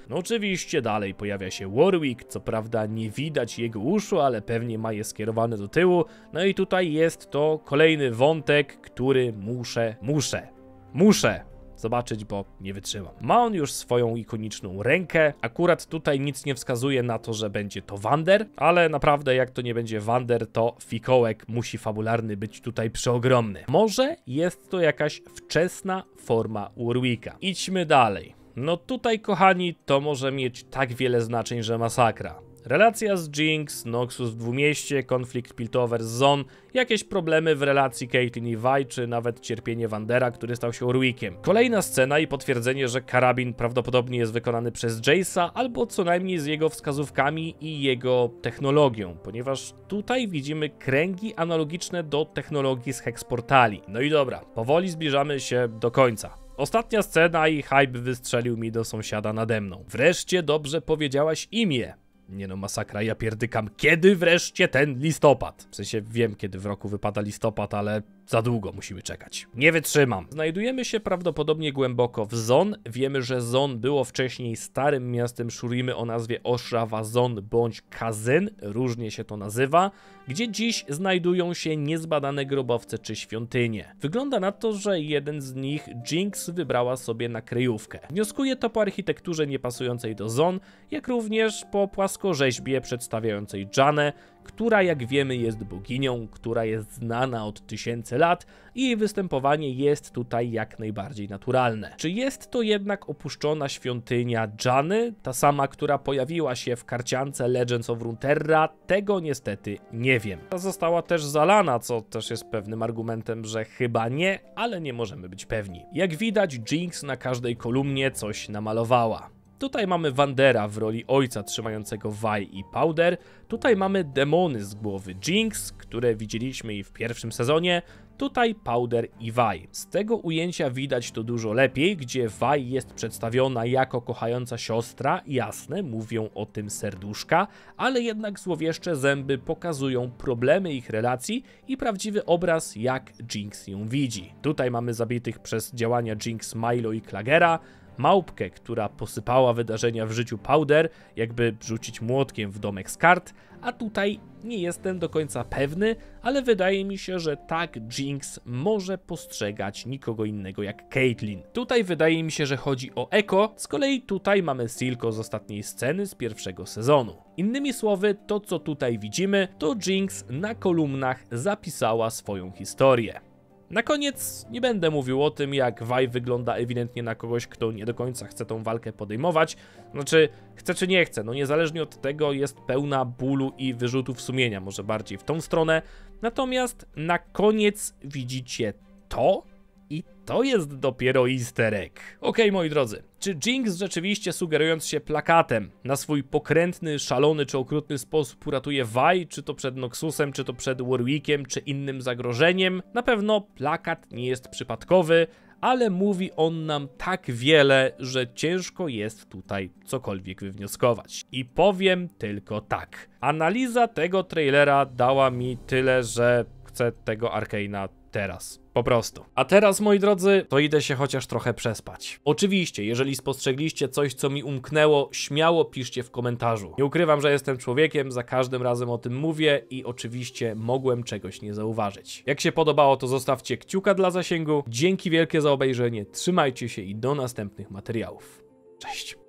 No oczywiście dalej pojawia się Warwick, co prawda nie widać jego uszu, ale pewnie ma je skierowane do tyłu. No i tutaj jest to kolejny wątek, który muszę, muszę, muszę zobaczyć, bo nie wytrzymam. Ma on już swoją ikoniczną rękę. Akurat tutaj nic nie wskazuje na to, że będzie to Wander, ale naprawdę jak to nie będzie Wander, to fikołek musi fabularny być tutaj przeogromny. Może jest to jakaś wczesna forma Warwicka. Idźmy dalej. No tutaj, kochani, to może mieć tak wiele znaczeń, że masakra. Relacja z Jinx, Noxus w Dwumieście, konflikt Piltover z Zon, jakieś problemy w relacji Caitlyn i Vi, czy nawet cierpienie Wandera, który stał się Orwickiem. Kolejna scena i potwierdzenie, że karabin prawdopodobnie jest wykonany przez Jace'a, albo co najmniej z jego wskazówkami i jego technologią, ponieważ tutaj widzimy kręgi analogiczne do technologii z Hexportali. No i dobra, powoli zbliżamy się do końca. Ostatnia scena i hype wystrzelił mi do sąsiada nade mną. Wreszcie dobrze powiedziałaś imię. Nie no, masakra, ja pierdykam. Kiedy wreszcie ten listopad? W sensie wiem, kiedy w roku wypada listopad, ale za długo musimy czekać. Nie wytrzymam. Znajdujemy się prawdopodobnie głęboko w Zon. Wiemy, że Zon było wcześniej starym miastem Shurimy o nazwie Oshrawa Zon bądź Kazyn, różnie się to nazywa, gdzie dziś znajdują się niezbadane grobowce czy świątynie. Wygląda na to, że jeden z nich, Jinx, wybrała sobie na kryjówkę. Wnioskuje to po architekturze niepasującej do Zon, jak również po płaskorzeźbie przedstawiającej Janę, która, jak wiemy, jest boginią, która jest znana od tysięcy lat i jej występowanie jest tutaj jak najbardziej naturalne. Czy jest to jednak opuszczona świątynia Dżany, ta sama, która pojawiła się w karciance Legends of Runeterra? Tego niestety nie wiem. Ta została też zalana, co też jest pewnym argumentem, że chyba nie, ale nie możemy być pewni. Jak widać, Jinx na każdej kolumnie coś namalowała. Tutaj mamy Wandera w roli ojca trzymającego Vai i Powder. Tutaj mamy demony z głowy Jinx, które widzieliśmy i w pierwszym sezonie. Tutaj Powder i Vai. Z tego ujęcia widać to dużo lepiej, gdzie Vai jest przedstawiona jako kochająca siostra, jasne, mówią o tym serduszka, ale jednak złowieszcze zęby pokazują problemy ich relacji i prawdziwy obraz, jak Jinx ją widzi. Tutaj mamy zabitych przez działania Jinx Milo i Klagera, Małpkę, która posypała wydarzenia w życiu Powder, jakby rzucić młotkiem w domek z kart, a tutaj nie jestem do końca pewny, ale wydaje mi się, że tak Jinx może postrzegać nikogo innego jak Caitlyn. Tutaj wydaje mi się, że chodzi o Echo, z kolei tutaj mamy Silko z ostatniej sceny z pierwszego sezonu. Innymi słowy, to co tutaj widzimy, to Jinx na kolumnach zapisała swoją historię. Na koniec nie będę mówił o tym, jak Vaj wygląda ewidentnie na kogoś, kto nie do końca chce tą walkę podejmować. Znaczy, chce czy nie chce, no niezależnie od tego jest pełna bólu i wyrzutów sumienia, może bardziej w tą stronę. Natomiast na koniec widzicie to, i to jest dopiero easter egg. Okej, okay, moi drodzy, czy Jinx rzeczywiście sugerując się plakatem na swój pokrętny, szalony czy okrutny sposób uratuje Vaj, czy to przed Noxusem, czy to przed Warwickiem, czy innym zagrożeniem? Na pewno plakat nie jest przypadkowy, ale mówi on nam tak wiele, że ciężko jest tutaj cokolwiek wywnioskować. I powiem tylko tak. Analiza tego trailera dała mi tyle, że chcę tego Arkana teraz. Po prostu. A teraz, moi drodzy, to idę się chociaż trochę przespać. Oczywiście, jeżeli spostrzegliście coś, co mi umknęło, śmiało piszcie w komentarzu. Nie ukrywam, że jestem człowiekiem, za każdym razem o tym mówię i oczywiście mogłem czegoś nie zauważyć. Jak się podobało, to zostawcie kciuka dla zasięgu. Dzięki wielkie za obejrzenie, trzymajcie się i do następnych materiałów. Cześć!